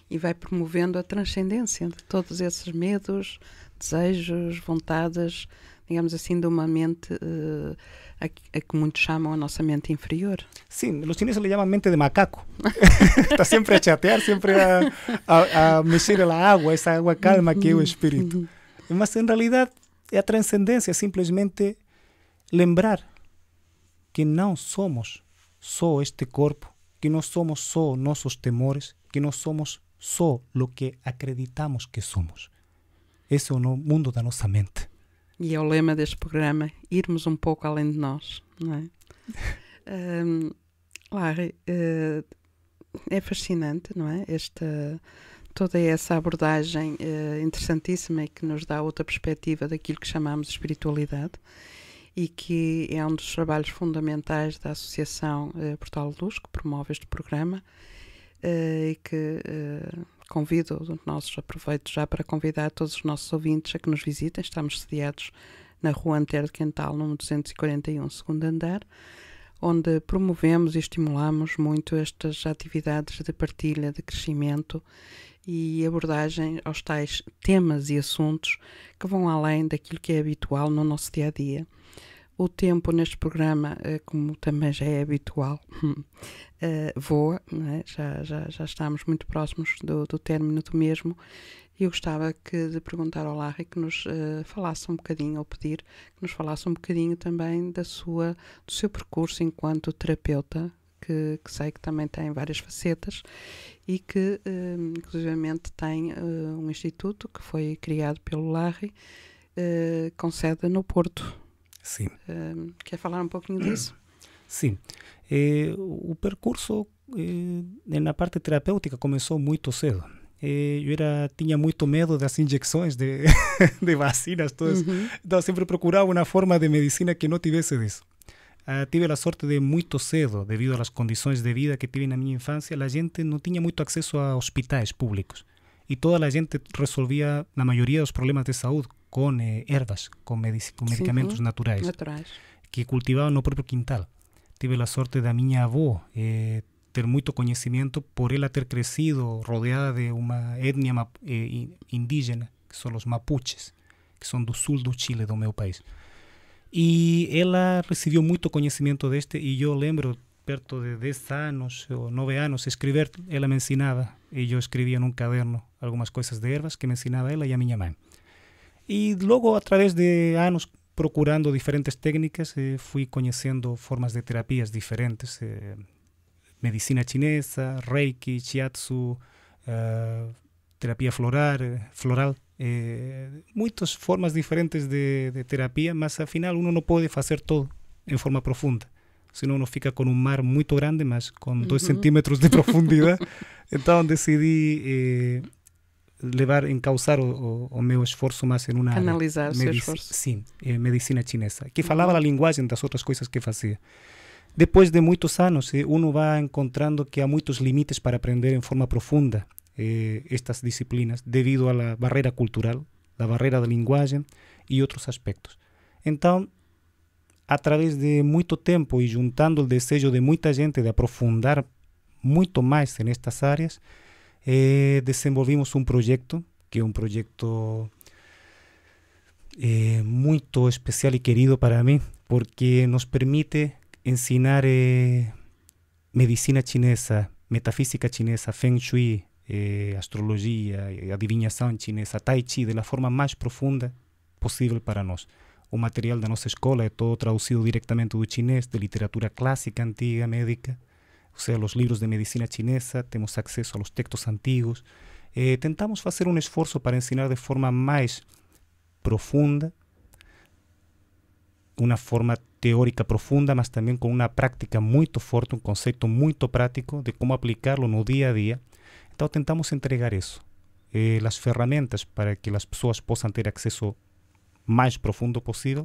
e vai promovendo a transcendência de todos esses medos, desejos, vontades, digamos assim, de uma mente uh, a, a, que muitos chamam a nossa mente inferior. Sim, os chineses lhe chamam mente de macaco. Está sempre a chatear, sempre a, a, a mexer na água, essa água calma que é o espírito. Uhum. Mas, em realidade, é a transcendência, simplesmente lembrar que não somos só este corpo, que não somos só nossos temores, que não somos só o que acreditamos que somos. Esse é o mundo da nossa mente. E é o lema deste programa: irmos um pouco além de nós, não é? um, Larry, uh, é fascinante, não é? Esta, toda essa abordagem uh, interessantíssima e que nos dá outra perspectiva daquilo que chamamos de espiritualidade e que é um dos trabalhos fundamentais da Associação uh, Portal Luz, que promove este programa eh, e que eh, convido, nossos aproveito já para convidar todos os nossos ouvintes a que nos visitem. Estamos sediados na Rua Antero de Quental, número 241, segundo andar, onde promovemos e estimulamos muito estas atividades de partilha, de crescimento e abordagem aos tais temas e assuntos que vão além daquilo que é habitual no nosso dia a dia. O tempo neste programa, eh, como também já é habitual, hum, eh, voa, é? já, já, já estamos muito próximos do, do término do mesmo. E eu gostava que, de perguntar ao Larry que nos uh, falasse um bocadinho, ou pedir que nos falasse um bocadinho também da sua, do seu percurso enquanto terapeuta, que, que sei que também tem várias facetas e que, uh, inclusivamente, tem uh, um instituto que foi criado pelo Larry, com sede no Porto Sim. Uh, quer falar um pouquinho disso? Sim. Eh, o percurso eh, na parte terapêutica começou muito cedo. Eh, eu era, tinha muito medo das injeções de, de vacinas, todas. Uhum. Então, sempre procurava uma forma de medicina que não tivesse disso. Ah, tive a sorte de muito cedo, devido às condições de vida que tive na minha infância, a gente não tinha muito acesso a hospitais públicos y toda la gente resolvía la mayoría de los problemas de salud con eh, com con, con medicamentos naturais, que cultivava no próprio quintal. Tive a sorte da minha avó eh, ter muito conhecimento por ela ter crescido rodeada de uma etnia eh, indígena, que são os mapuches, que são do sul do Chile, do meu país. E ela recebeu muito conhecimento deste, e eu lembro de 10 años o 9 años escribir, ella me ensinaba y yo escribía en un caderno algunas cosas de hierbas que me ensinaba ella y a mi mamá. Y luego a través de años procurando diferentes técnicas eh, fui conociendo formas de terapias diferentes, eh, medicina chinesa, reiki, chiatsu eh, terapia floral, floral muchas formas diferentes de, terapia, mas al final uno no puede hacer todo en forma profunda. senão não fica com um mar muito grande, mas com dois uhum. centímetros de profundidade. então decidi eh, levar, encauzar o, o, o, meu esforço mais em uma Canalizar área. seu esforço. Sim, eh, medicina chinesa, que uhum. falava uhum. a linguagem das outras coisas que fazia. Depois de muitos anos, eh, uno vai encontrando que há muitos limites para aprender em forma profunda eh, estas disciplinas, devido à barreira cultural, à barreira da linguagem e outros aspectos. Então, através de muito tempo e juntando o desejo de muita gente de aprofundar muito mais nestas áreas, eh, desenvolvimos um projeto, que é um projeto eh, muito especial e querido para mim, porque nos permite ensinar eh, medicina chinesa, metafísica chinesa, feng shui, eh, astrologia, eh, adivinhação chinesa, tai chi, de la forma mais profunda possível para nós. o material de nuestra escola é todo traducido directamente de chinés, de literatura clásica, antigua, médica, O sea, los libros de medicina chinesa, tenemos acceso a los textos antiguos. Eh, tentamos hacer un esfuerzo para enseñar de forma más profunda, una forma teórica profunda, mas también con una práctica muy fuerte, un concepto muy prático de cómo aplicarlo en no día a día. Entonces, tentamos entregar eso. Eh, las herramientas para que las personas puedan tener acceso mais profundo possível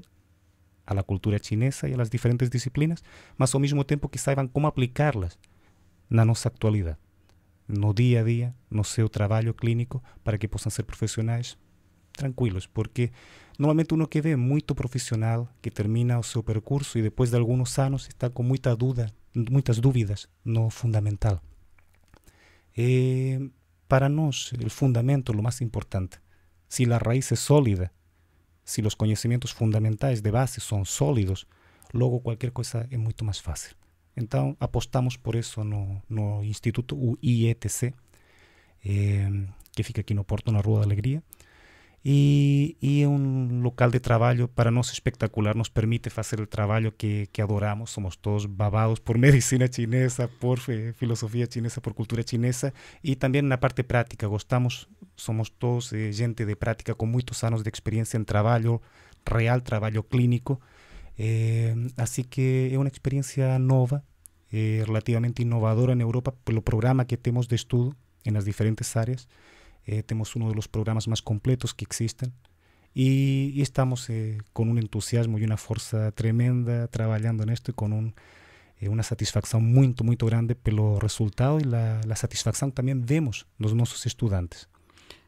à cultura chinesa e às diferentes disciplinas, mas ao mesmo tempo que saibam como aplicá-las na nossa atualidade, no dia a dia, no seu trabalho clínico, para que possam ser profissionais tranquilos, porque normalmente uno que vê muito profissional que termina o seu percurso e depois de alguns anos está com muita dúvida, muitas dúvidas no fundamental. E para nós, o fundamento é o mais importante. Se a raiz é sólida, se os conhecimentos fundamentais de base são sólidos, logo qualquer coisa é muito mais fácil. Então apostamos por isso no, no Instituto IETC, eh, que fica aqui no Porto, na Rua da Alegria. Y un un local de trabajo para nosotros espectacular, nos permite hacer el trabajo que, adoramos. Somos todos babados por medicina chinesa, por filosofía china chinesa, por cultura chinesa también en la parte práctica, Gostamos, somos todos eh, gente de práctica con muchos años de experiencia en trabajo real, trabajo clínico. Eh, así que es una experiencia nova, eh, relativamente innovadora en Europa, por lo programa que tenemos de estudio en las diferentes áreas. eh, tenemos uno de los programas más completos que existen y, y estamos eh, con un entusiasmo y una fuerza tremenda trabajando en esto y con un, eh, una satisfacción muy, muy grande pelo resultado y la, la satisfacción también vemos los nuestros estudiantes.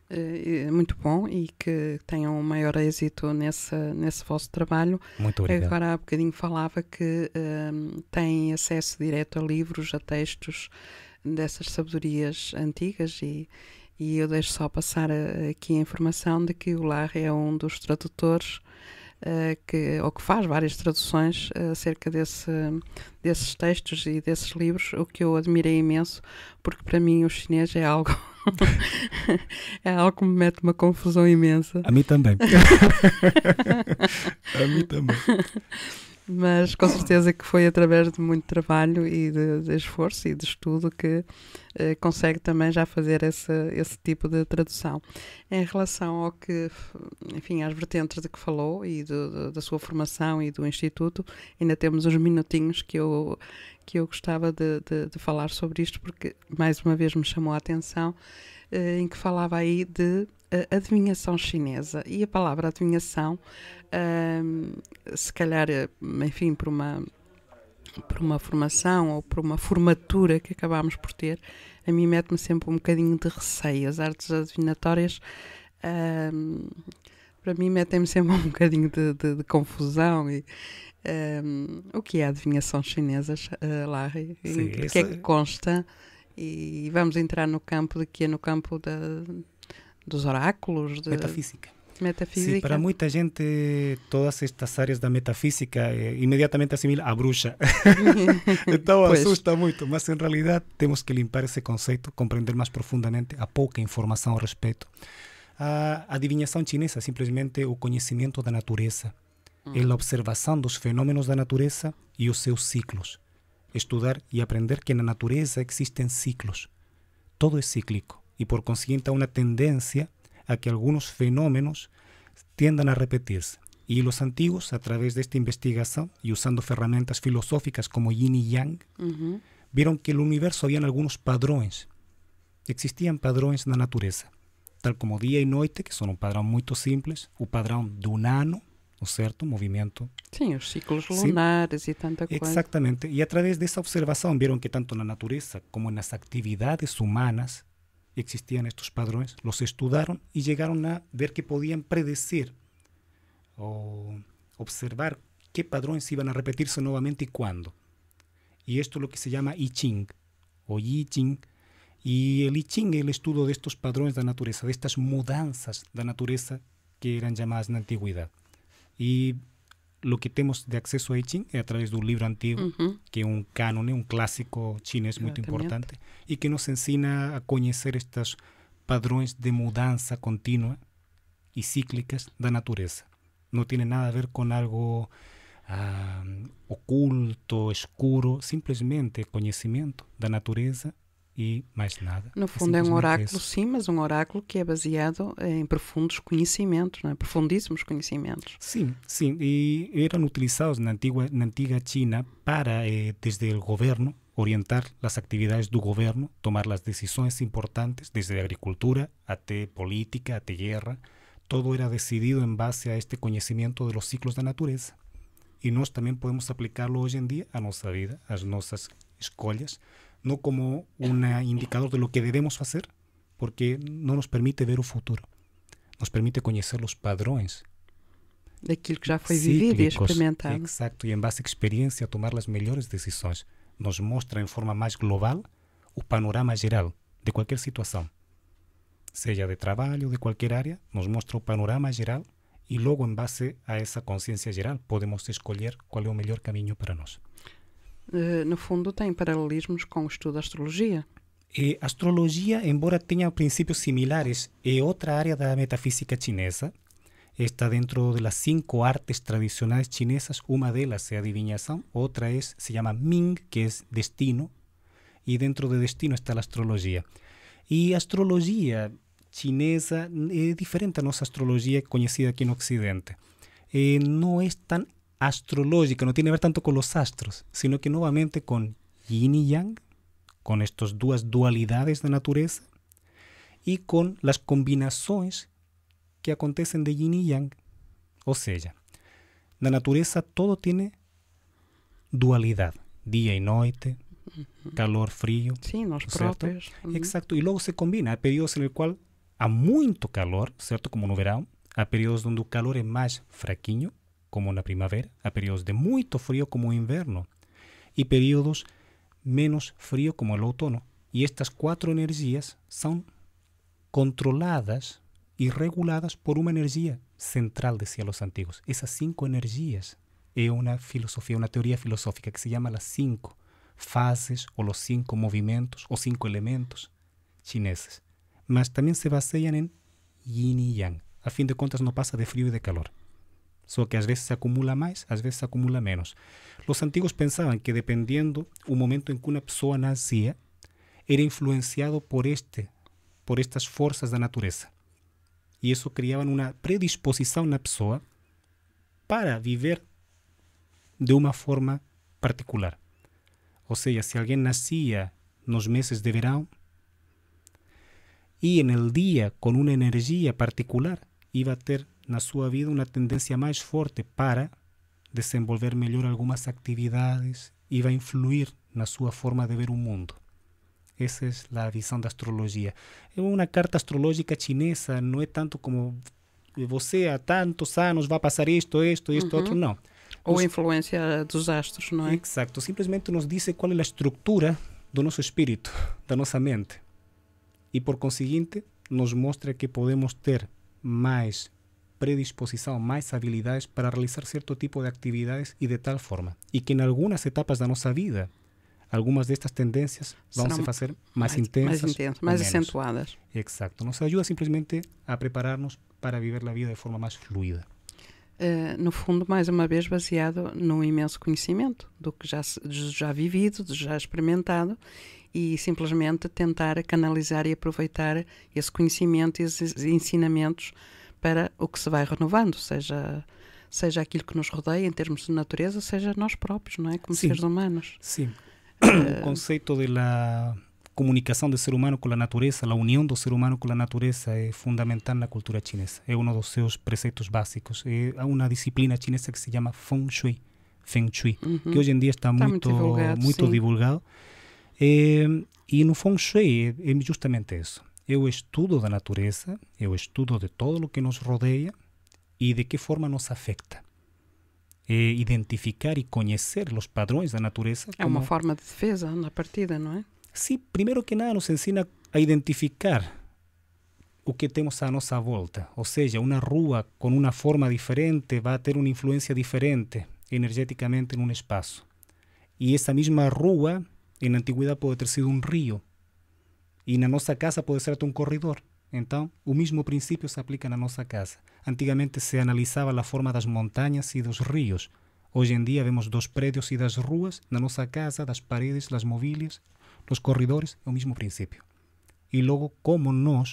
Eh, eh, muito bom e que tenham um maior êxito nesse, nesse vosso trabalho. Muito obrigado. Agora há bocadinho falava que um, ehm, têm acesso direto a livros, a textos dessas sabedorias antigas e, e eu deixo só passar eh, aqui a informação de que o Larry é um dos tradutores uh, que, ou que faz várias traduções uh, acerca desse, desses textos e desses livros, o que eu admirei imenso, porque para mim o chinês é algo. é algo que me mete uma confusão imensa. A mim também. a mim também mas com certeza que foi através de muito trabalho e de, de esforço e de estudo que eh, consegue também já fazer esse, esse tipo de tradução. Em relação ao que, enfim, às vertentes de que falou e do, do, da sua formação e do Instituto, ainda temos uns minutinhos que eu, que eu gostava de, de, de falar sobre isto, porque mais uma vez me chamou a atenção, eh, em que falava aí de a adivinhação chinesa e a palavra adivinhação, um, se calhar, enfim, por uma por uma formação ou por uma formatura que acabámos por ter, a mim mete-me sempre um bocadinho de receio. As artes adivinatórias um, para mim, metem-me sempre um bocadinho de, de, de confusão. E, um, o que é a adivinhação chinesa, uh, Larry? Sim, e, é que consta? E vamos entrar no campo de que é no campo da dos oráculos? De... Metafísica. Metafísica. Sí, para muita gente, todas estas áreas da metafísica eh, imediatamente assimila a bruxa. então assusta muito, mas em realidade temos que limpar esse conceito, compreender mais profundamente a pouca informação a respeito. A adivinhação chinesa é simplesmente o conhecimento da natureza, hum. é a observação dos fenômenos da natureza e os seus ciclos. Estudar e aprender que na natureza existem ciclos. Todo é cíclico. y por consiguiente a una tendencia a que algunos fenómenos tiendan a repetirse. Y los antiguos, a través de esta investigación y usando herramientas filosóficas como yin y yang, vieron que el universo había algunos padrones. Existían padrones en la naturaleza, tal como día y noche, que son un padrón muy simple, un padrón de un ano, ¿no cierto? Movimiento. Sí, los ciclos lunares y tanta cosa. Exactamente. Y a través de esa observación vieron que tanto en la naturaleza como en las actividades humanas existían estos padrones, los estudiaron y llegaron a ver que podían predecir o observar qué padrones iban a repetirse nuevamente y cuándo. Y esto es lo que se llama I Ching o Yi Ching. Y el I Ching es el estudio de estos padrones de la naturaleza, de estas mudanzas de la naturaleza que eran llamadas en la antigüedad. Y lo que temos de acesso a I Ching através de um livro antigo que é um cânone, um clássico chinês muito importante, e que nos ensina a conhecer estes padrões de mudança contínua e cíclicas da natureza. Não tem nada a ver com algo ah, oculto, escuro, Simplesmente conhecimento da natureza e mais nada. No é fundo, é, é um oráculo, esse. sim, mas um oráculo que é baseado em profundos conhecimentos, é? profundíssimos conhecimentos. Sim, sim, e eram utilizados na, antiga na antiga China para, eh, desde o governo, orientar as atividades do governo, tomar as decisões importantes, desde a agricultura até política, até guerra. Todo era decidido em base a este conhecimento de los ciclos da natureza. E nós também podemos aplicá-lo hoje em dia à nossa vida, às nossas escolhas. no como un indicador de lo que debemos hacer, porque no nos permite ver el futuro, nos permite conocer los padrões. Daquilo que ya fue vivido y experimentado. Exacto y en base a experiencia tomar las mejores decisiones. Nos muestra en forma más global el panorama general de cualquier situación, sea de trabajo o de cualquier área, nos muestra el panorama general y luego en base a esa conciencia general podemos escolher cuál es el mejor camino para nosotros. Eh, no fundo, tem paralelismos com o estudo da astrologia. E a astrologia, embora tenha princípios similares, é outra área da metafísica chinesa. Está dentro das cinco artes tradicionais chinesas. Uma delas é a adivinhação, outra é, se chama Ming, que é destino. E dentro de destino está a astrologia. E a astrologia chinesa é diferente da nossa astrologia conhecida aqui no Ocidente. Eh, não é tão tan astrológica, no tiene que ver tanto con los astros, sino que nuevamente con yin y yang, con estas dos dualidades de naturaleza y con las combinaciones que acontecen de yin y yang. O sea, la naturaleza todo tiene dualidad, día y noche, calor, frío. Sí, Exacto, y luego se combina. Hay periodos en el cual hay mucho calor, cierto Como no verán a periodos donde el calor es más fraquinho como na primavera, a períodos de muito frío como inverno, e períodos menos frio como o outono, e estas quatro energias são controladas e reguladas por uma energia central, de los antigos. Essas cinco energias é uma filosofia, uma teoria filosófica que se llama as cinco fases ou os cinco movimentos ou cinco elementos chineses. Mas também se baseiam em yin e yang. A fin de contas, não passa de frío e de calor só que às vezes se acumula mais, às vezes se acumula menos. Os antigos pensavam que dependendo o momento em que uma pessoa nascia, era influenciado por, este, por estas forças da natureza, e isso criava uma predisposição na pessoa para viver de uma forma particular. Ou seja, se alguém nascia nos meses de verão e en el día con una particular, iba a na sua vida uma tendência mais forte para desenvolver melhor algumas atividades e vai influir na sua forma de ver o mundo. Essa é a visão da astrologia. É uma carta astrológica chinesa, não é tanto como você há tantos anos vai passar isto, isto, isto, uhum. outro, não. Ou a influência dos astros, não é? Exato. Simplesmente nos diz qual é a estrutura do nosso espírito, da nossa mente. E por conseguinte, nos mostra que podemos ter mais predisposição, mais habilidades para realizar certo tipo de atividades e de tal forma. E que em algumas etapas da nossa vida, algumas destas tendências vão se fazer mais, mais intensas. Mais intensas, mais acentuadas. Exato. Nos ajuda simplesmente a preparar-nos para viver a vida de forma mais fluida. Uh, no fundo, mais uma vez, baseado num imenso conhecimento do que já, já vivido, do já experimentado e simplesmente tentar canalizar e aproveitar esse conhecimento e esses ensinamentos para o que se vai renovando, seja seja aquilo que nos rodeia em termos de natureza, seja nós próprios, não é? Como seres humanos. Sim. Eh, o conceito de la do ser humano com a natureza, a união do ser humano com a natureza é fundamental na cultura chinesa. É um dos seus preceitos básicos. Há é uma disciplina chinesa que se chama Feng Shui, Feng Shui uhum. que hoje em dia está, está divulgado. Muito divulgado. Eh, no Feng Shui é, é justamente isso eu estudo da natureza, eu estudo de todo o que nos rodeia e de que forma nos afeta. É identificar e conhecer os padrões da natureza. É uma forma de defesa na partida, não é? Sim, primeiro que nada nos ensina a identificar o que temos à nossa volta. Ou seja, uma rua com uma forma diferente vai ter uma influência diferente energeticamente num espaço. E essa mesma rua, em antiguidade, pode ter sido um rio Y en nuestra casa puede ser un un corredor. Entonces, el mismo principio se aplica en nuestra casa. Antigamente se analizaba la forma de das montañas y los ríos. Hoy en día vemos dos predios y das ruas, en nuestra casa, las paredes, las mobílias, los corredores, el mismo principio. Y luego, cómo como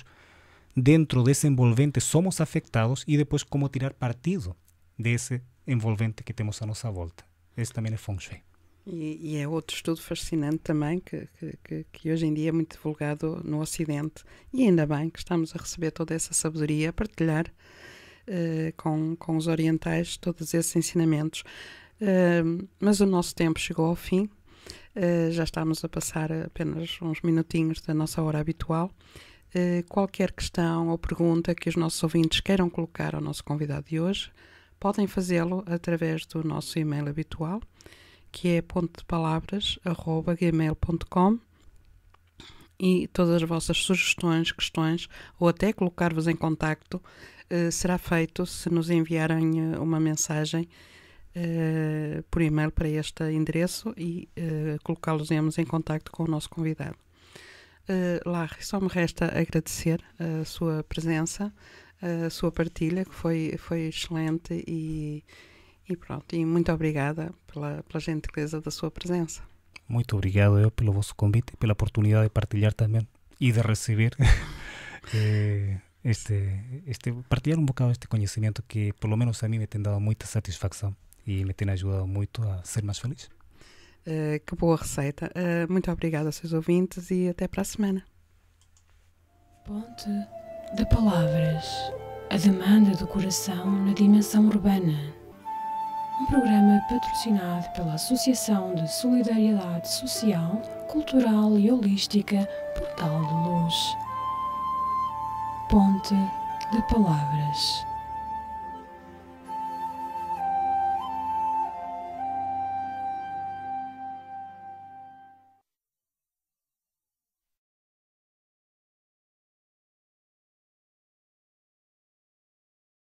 dentro de ese envolvente, somos afectados y después cómo tirar partido de ese envolvente que tenemos a nuestra volta. Eso también es Feng Shui. E, e, é outro estudo fascinante também, que, que, que, hoje em dia é muito divulgado no Ocidente. E ainda bem que estamos a receber toda essa sabedoria, a partilhar uh, com, com os orientais todos esses ensinamentos. Uh, mas o nosso tempo chegou ao fim. Uh, já estamos a passar apenas uns minutinhos da nossa hora habitual. Eh, qualquer questão ou pergunta que os nossos ouvintes queiram colocar ao nosso convidado de hoje, podem fazê-lo através do nosso e-mail habitual que é ponto de palavras arroba gmail.com e todas as vossas sugestões, questões ou até colocar-vos em contacto eh, será feito se nos enviarem eh, uma mensagem eh, por e-mail para este endereço e colocá-los em contacto com o nosso convidado. Larry, só me resta agradecer a sua presença, a sua partilha, que foi, foi excelente e e pronto, e muito obrigada pela, pela gentileza da sua presença. Muito obrigado eu pelo vosso convite, pela oportunidade de partilhar também e de receber eh, este, este, partilhar um bocado este conhecimento que, pelo menos a mim, me tem dado muita satisfação e me tem ajudado muito a ser mais feliz. Uh, que boa receita. Uh, muito obrigada aos seus ouvintes e até para a semana. Ponte de palavras. A demanda do coração na dimensão urbana um programa patrocinado pela Associação de Solidariedade Social, Cultural e Holística Portal de Luz. Ponte de Palavras